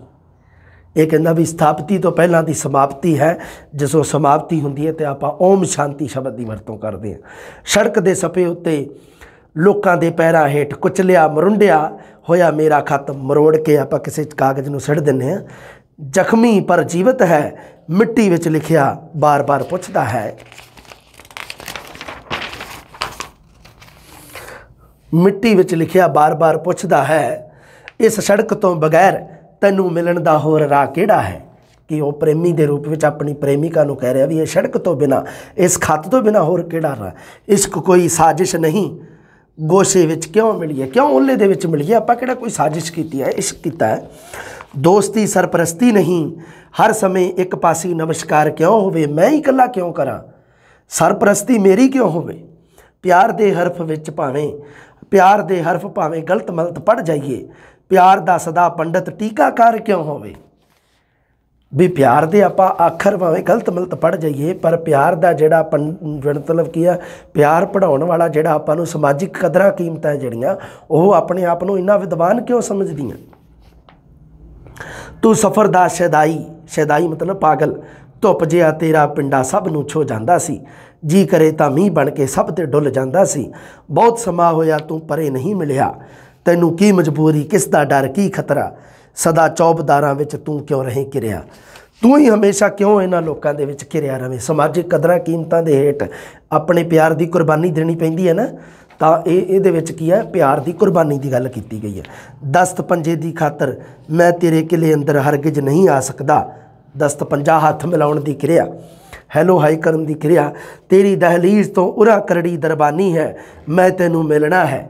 ਇਹ ਕਹਿੰਦਾ ਵੀ ਸਥਾਪਤੀ ਤੋਂ ਪਹਿਲਾਂ ਦੀ ਸਮਾਪਤੀ ਹੈ ਜਿਸੋ ਸਮਾਪਤੀ ਹੁੰਦੀ ਹੈ ਤੇ ਆਪਾਂ ਓਮ ਸ਼ਾਂਤੀ ਸ਼ਬਦ ਦੀ ਵਰਤੋਂ ਕਰਦੇ ਹਾਂ ਸੜਕ ਦੇ ਸਪੇ ਉੱਤੇ ਲੋਕਾਂ ਦੇ ਪੈਰਾਂ ਹੇਠ ਕੁਚਲਿਆ ਮਰੁੰਡਿਆ ਹੋਇਆ ਮੇਰਾ ਖਤ ਮਰੋੜ ਕੇ ਆਪਾਂ ਕਿਸੇ ਕਾਗਜ਼ ਨੂੰ ਸੜ ਦਿੰਨੇ ਆ ਜ਼ਖਮੀ ਪਰ ਜੀਵਤ ਹੈ ਮਿੱਟੀ ਵਿੱਚ ਲਿਖਿਆ ਬਾਰ-ਬਾਰ ਪੁੱਛਦਾ ਹੈ ਮਿੱਟੀ ਵਿੱਚ ਲਿਖਿਆ ਬਾਰ-ਬਾਰ ਪੁੱਛਦਾ ਹੈ ਇਸ ਸੜਕ ਤੋਂ ਬਗੈਰ ਤੈਨੂੰ ਮਿਲਣ ਦਾ ਹੋਰ ਰਾਹ ਕਿਹੜਾ ਹੈ ਕਿ ਉਹ ਪ੍ਰੇਮੀ ਦੇ ਰੂਪ ਵਿੱਚ ਆਪਣੀ ਪ੍ਰੇਮਿਕਾ ਨੂੰ ਕਹਿ ਰਿਹਾ ਵੀ ਇਹ ਸੜਕ ਤੋਂ ਬਿਨਾ ਇਸ ਖੱਤ ਤੋਂ ਬਿਨਾ ਹੋਰ ਕਿਹੜਾ ਰਾਹ ਇਸ਼ਕ ਕੋਈ ਸਾਜ਼ਿਸ਼ ਨਹੀਂ ਗੋਸ਼ੇ ਵਿੱਚ ਕਿਉਂ ਹੈ ਕਿਉਂ ਉਹਲੇ ਦੇ ਵਿੱਚ ਹੈ ਆਪਾਂ ਕਿਹੜਾ ਕੋਈ ਸਾਜ਼ਿਸ਼ ਕੀਤੀ ਹੈ ਇਸ਼ਕ ਕੀਤਾ ਹੈ ਦੋਸਤੀ ਸਰਪ੍ਰਸਤੀ ਨਹੀਂ ਹਰ ਸਮੇਂ ਇੱਕ ਪਾਸੀ ਨਮਸਕਾਰ ਕਿਉਂ ਹੋਵੇ ਮੈਂ ਹੀ ਇਕੱਲਾ ਕਿਉਂ ਕਰਾਂ ਸਰਪ੍ਰਸਤੀ ਮੇਰੀ ਕਿਉਂ ਹੋਵੇ ਪਿਆਰ ਦੇ ਹਰਫ ਵਿੱਚ ਭਾਵੇਂ ਪਿਆਰ ਦੇ ਹਰਫ ਭਾਵੇਂ ਗਲਤ ਮਲਤ ਪੜ ਜਾਈਏ ਪਿਆਰ ਦੱਸਦਾ ਪੰਡਤ ਪੰਡਤ ਟੀਕਾਕਾਰ ਕਿਉਂ ਹੋਵੇ ਵੀ ਪਿਆਰ ਦੇ ਆਪਾਂ ਆਖਰ ਭਾਵੇਂ ਗਲਤ ਮਲਤ ਪੜ ਜਾਈਏ ਪਰ ਪਿਆਰ ਦਾ ਜਿਹੜਾ ਮਤਲਬ ਕੀ ਆ ਪਿਆਰ ਪੜਾਉਣ ਵਾਲਾ ਜਿਹੜਾ ਆਪਾਂ ਨੂੰ ਸਮਾਜਿਕ ਕਦਰਾਂ ਕੀਮਤਾਂ ਜਿਹੜੀਆਂ ਉਹ ਆਪਣੇ ਆਪ ਨੂੰ ਇੰਨਾ ਵਿਦਵਾਨ ਕਿਉਂ ਸਮਝਦੀਆਂ ਤੂੰ ਸਫਰ ਦਾ ਸ਼ਦਾਈ ਸ਼ਦਾਈ ਮਤਲਬ ਪਾਗਲ ਧੁੱਪ ਜਿਆ ਤੇਰਾ ਪਿੰਡਾ ਸਭ ਨੂੰ ਛੋ ਜਾਂਦਾ ਸੀ ਜੀ ਕਰੇ ਤਾਂ ਮੀਂਹ ਬਣ ਕੇ ਸਭ ਤੇ ਡੁੱਲ ਜਾਂਦਾ ਸੀ ਬਹੁਤ ਸਮਾਂ ਹੋਇਆ ਤੂੰ ਪਰੇ ਨਹੀਂ ਮਿਲਿਆ ਤੈਨੂੰ ਕੀ ਮਜਬੂਰੀ ਕਿਸ ਦਾ ਡਰ ਕੀ ਖਤਰਾ ਸਦਾ ਚੌਪਦਾਰਾਂ ਵਿੱਚ ਤੂੰ ਕਿਉਂ ਰਹੇ ਕਿਰਿਆ ਤੂੰ ਹੀ ਹਮੇਸ਼ਾ ਕਿਉਂ ਇਹਨਾਂ ਲੋਕਾਂ ਦੇ ਵਿੱਚ ਕਿਰਿਆ ਰਵੇਂ ਸਮਾਜਿਕ ਕਦਰਾਂ ਕੀਮਤਾਂ ਦੇ ਹੇਠ ਆਪਣੇ ਪਿਆਰ ਦੀ ਕੁਰਬਾਨੀ ਦੇਣੀ ਪੈਂਦੀ ਹੈ ਨਾ ਤਾਂ ਇਹ ਇਹਦੇ ਵਿੱਚ ਕੀ ਹੈ ਪਿਆਰ ਦੀ ਕੁਰਬਾਨੀ ਦੀ ਗੱਲ ਕੀਤੀ ਗਈ ਹੈ ਦਸਤ ਪੰਜੇ ਦੀ ਖਾਤਰ ਮੈਂ ਤੇਰੇ ਕਿਲੇ ਅੰਦਰ ਹਰਗਿਜ ਨਹੀਂ ਆ ਸਕਦਾ ਦਸਤ ਪੰਜਾ ਹੱਥ ਮਿਲਾਉਣ ਦੀ ਕਿਰਿਆ ਹੈਲੋ ਹਾਈ ਕਰਨ ਦੀ ਕਿਰਿਆ ਤੇਰੀ ਦਹਲੀਜ਼ ਤੋਂ ਉਰਾ ਕਰੜੀ ਦਰਬਾਨੀ ਹੈ ਮੈਂ ਤੈਨੂੰ ਮਿਲਣਾ ਹੈ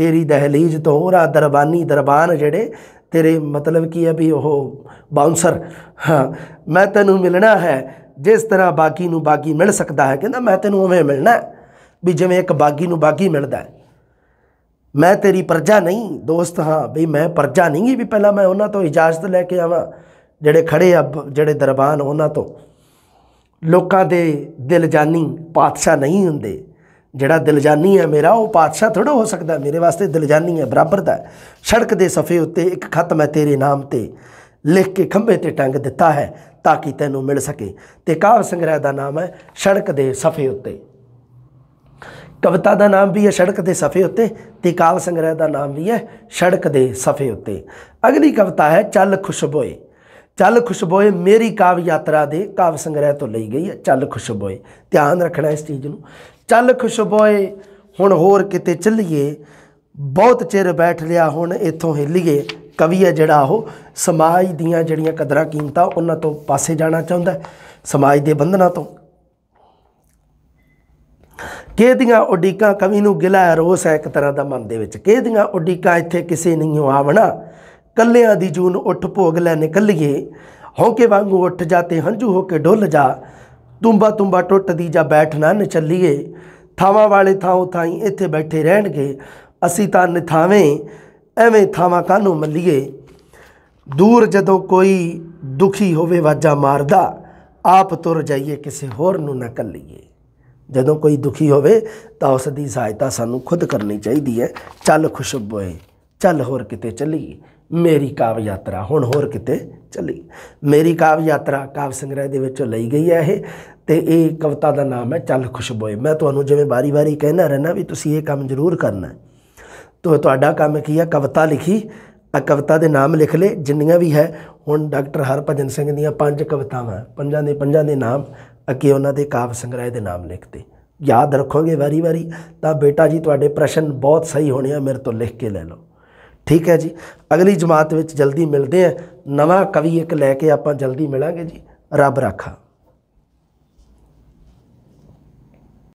ਤੇਰੀ ਦਹਲੀਜ਼ ਤੋਂ ਆ ਦਰਬਾਨੀ ਦਰਬਾਨ ਜਿਹੜੇ ਤੇਰੇ ਮਤਲਬ ਕੀ ਹੈ ਵੀ ਉਹ ਬਾਉਂਸਰ ਹਾਂ ਮੈਂ ਤੈਨੂੰ ਮਿਲਣਾ ਹੈ ਜਿਸ ਤਰ੍ਹਾਂ ਬਾਗੀ ਨੂੰ ਬਾਗੀ ਮਿਲ ਸਕਦਾ ਹੈ ਕਹਿੰਦਾ ਮੈਂ ਤੈਨੂੰ ਉਵੇਂ ਮਿਲਣਾ ਵੀ ਜਿਵੇਂ ਇੱਕ ਬਾਗੀ ਨੂੰ ਬਾਗੀ ਮਿਲਦਾ ਹੈ ਮੈਂ ਤੇਰੀ ਪਰਜਾ ਨਹੀਂ ਦੋਸਤ ਹਾਂ ਵੀ ਮੈਂ ਪਰਜਾ ਨਹੀਂ ਵੀ ਪਹਿਲਾਂ ਮੈਂ ਉਹਨਾਂ ਤੋਂ ਇਜਾਜ਼ਤ ਲੈ ਕੇ ਆਵਾਂ ਜਿਹੜੇ ਖੜੇ ਆ ਜਿਹੜੇ ਦਰਬਾਨ ਉਹਨਾਂ ਤੋਂ ਲੋਕਾਂ ਦੇ ਦਿਲ ਜਾਨੀ ਪਾਤਸ਼ਾਹ ਨਹੀਂ ਹੁੰਦੇ ਜਿਹੜਾ ਦਿਲਜਾਨੀ ਹੈ ਮੇਰਾ ਉਹ ਪਾਤਸ਼ਾਹ ਥੋੜਾ ਹੋ ਸਕਦਾ ਮੇਰੇ ਵਾਸਤੇ ਦਿਲਜਾਨੀ ਹੈ ਬਰਾਬਰ ਦਾ ਸੜਕ ਦੇ ਸਫੇ ਉੱਤੇ ਇੱਕ ਖਤ ਮੈਂ ਤੇਰੇ ਨਾਮ ਤੇ ਲਿਖ ਕੇ ਖੰਭੇ ਤੇ ਟੰਗ ਦਿੱਤਾ ਹੈ ਤਾਂ ਕਿ ਤੈਨੂੰ ਮਿਲ ਸਕੇ ਤੇ ਕਾਵ ਸੰਗ੍ਰਹਿ ਦਾ ਨਾਮ ਹੈ ਸੜਕ ਦੇ ਸਫੇ ਉੱਤੇ ਕਵਿਤਾ ਦਾ ਨਾਮ ਵੀ ਹੈ ਸੜਕ ਦੇ ਸਫੇ ਉੱਤੇ ਤੇ ਕਾਵ ਸੰਗ੍ਰਹਿ ਦਾ ਨਾਮ ਵੀ ਹੈ ਸੜਕ ਦੇ ਸਫੇ ਉੱਤੇ ਅਗਲੀ ਕਵਿਤਾ ਹੈ ਚੱਲ ਖੁਸ਼ਬੋਏ ਚੱਲ ਖੁਸ਼ਬੋਏ ਮੇਰੀ ਕਾਵ ਯਾਤਰਾ ਦੇ ਕਾਵ ਸੰਗ੍ਰਹਿ ਤੋਂ ਲਈ ਗਈ ਹੈ ਚੱਲ ਖੁਸ਼ਬੋਏ ਧਿਆਨ ਰੱਖਣਾ ਇਸ ਚੀਜ਼ ਨੂੰ ਚੱਲ ਖੁਸ਼ਬੋਏ ਹੁਣ ਹੋਰ ਕਿਤੇ ਚੱਲੀਏ ਬਹੁਤ ਚਿਰ ਬੈਠ ਲਿਆ ਹੁਣ ਇੱਥੋਂ ਹਿੱਲੀਏ ਕਵੀ ਹੈ ਜਿਹੜਾ ਉਹ ਸਮਾਜ ਦੀਆਂ ਜਿਹੜੀਆਂ ਕਦਰਾਂ ਕੀਮਤਾਂ ਉਹਨਾਂ ਤੋਂ ਪਾਸੇ ਜਾਣਾ ਚਾਹੁੰਦਾ ਸਮਾਜ ਦੇ ਬੰਧਨਾਂ ਤੋਂ ਦੀਆਂ ਉਡੀਕਾਂ ਕਵੀ ਨੂੰ ਗਿਲਾ ਹੈ ਰੋਸ ਹੈ ਇੱਕ ਤਰ੍ਹਾਂ ਦਾ ਮਨ ਦੇ ਵਿੱਚ ਦੀਆਂ ਉਡੀਕਾਂ ਇੱਥੇ ਕਿਸੇ ਨਹੀਂ ਆਵਣਾ ਕੱਲਿਆਂ ਦੀ ਜੂਨ ਉੱਠ ਭੋਗ ਲੈ ਨਿਕਲੀਏ ਹੌਕੇ ਵਾਂਗੂ ਉੱਠ ਜਾਤੇ ਹੰਝੂ ਹੋ ਕੇ ਡੁੱਲ ਜਾ ਤੁੰਬਾ ਤੁੰਬਾ ਟੁੱਟਦੀ ਜਾਂ ਬੈਠਣਾ ਚੱਲੀਏ ਥਾਵਾਂ ਵਾਲੇ ਥਾਉ ਥਾਈ ਇੱਥੇ ਬੈਠੇ ਰਹਿਣਗੇ ਅਸੀਂ ਤਾਂ ਨਿਥਾਵੇਂ ਐਵੇਂ ਥਾਵਾਂ ਕਾਨੂੰ ਮੱਲੀਏ ਦੂਰ ਜਦੋਂ ਕੋਈ ਦੁਖੀ ਹੋਵੇ ਵਾਜਾ ਮਾਰਦਾ ਆਪ ਤੁਰ ਜਾਈਏ ਕਿਸੇ ਹੋਰ ਨੂੰ ਨਾ ਕੱਲੀਏ ਜਦੋਂ ਕੋਈ ਦੁਖੀ ਹੋਵੇ ਤਾਂ ਉਸ ਦੀ ਸਹਾਇਤਾ ਸਾਨੂੰ ਖੁਦ ਕਰਨੀ ਚਾਹੀਦੀ ਹੈ ਚੱਲ ਖੁਸ਼ਬੋਏ ਚੱਲ ਹੋਰ ਕਿਤੇ ਚੱਲੀਏ ਮੇਰੀ ਕਾਵ ਯਾਤਰਾ ਹੁਣ ਹੋਰ ਕਿਤੇ ਚੱਲੀ ਮੇਰੀ ਕਾਵ ਯਾਤਰਾ ਕਾਵ ਸੰਗ੍ਰਹਿ ਦੇ ਵਿੱਚੋਂ ਲਈ ਗਈ ਹੈ ਇਹ ਤੇ ਇਹ ਕਵਿਤਾ ਦਾ ਨਾਮ ਹੈ ਚੱਲ ਖੁਸ਼ਬੋਏ ਮੈਂ ਤੁਹਾਨੂੰ ਜਿਵੇਂ ਬਾਰੀ-ਬਾਰੀ ਕਹਿਣਾ ਰਹਿਣਾ ਵੀ ਤੁਸੀਂ ਇਹ ਕੰਮ ਜ਼ਰੂਰ ਕਰਨਾ ਤੋ ਤੁਹਾਡਾ ਕੰਮ ਕੀ ਹੈ ਕਵਿਤਾ ਲਿਖੀ ਆ ਕਵਿਤਾ ਦੇ ਨਾਮ ਲਿਖ ਲੈ ਜਿੰਨੀਆਂ ਵੀ ਹੈ ਹੁਣ ਡਾਕਟਰ ਹਰਭਜਨ ਸਿੰਘ ਦੀਆਂ ਪੰਜ ਕਵਿਤਾਵਾਂ ਪੰਜਾਂ ਦੇ ਪੰਜਾਂ ਦੇ ਨਾਮ ਅਕੇ ਉਹਨਾਂ ਦੇ ਕਾਵ ਸੰਗ੍ਰਹਿ ਦੇ ਨਾਮ ਲਿਖਤੇ ਯਾਦ ਰੱਖੋਗੇ ਵਾਰੀ-ਵਾਰੀ ਤਾਂ ਬੇਟਾ ਜੀ ਤੁਹਾਡੇ ਪ੍ਰਸ਼ਨ ਬਹੁਤ ਸਹੀ ਹੋਣੇ ਆ ਮੇਰੇ ਤੋਂ ਲਿਖ ਕੇ ਲੈ ਲਓ ਠੀਕ ਹੈ ਜੀ ਅਗਲੀ ਜਮਾਤ ਵਿੱਚ ਜਲਦੀ ਮਿਲਦੇ ਆ ਨਵਾਂ ਕਵੀ ਇੱਕ ਲੈ ਕੇ ਆਪਾਂ ਜਲਦੀ ਮਿਲਾਂਗੇ ਜੀ ਰੱਬ ਰਾਖਾ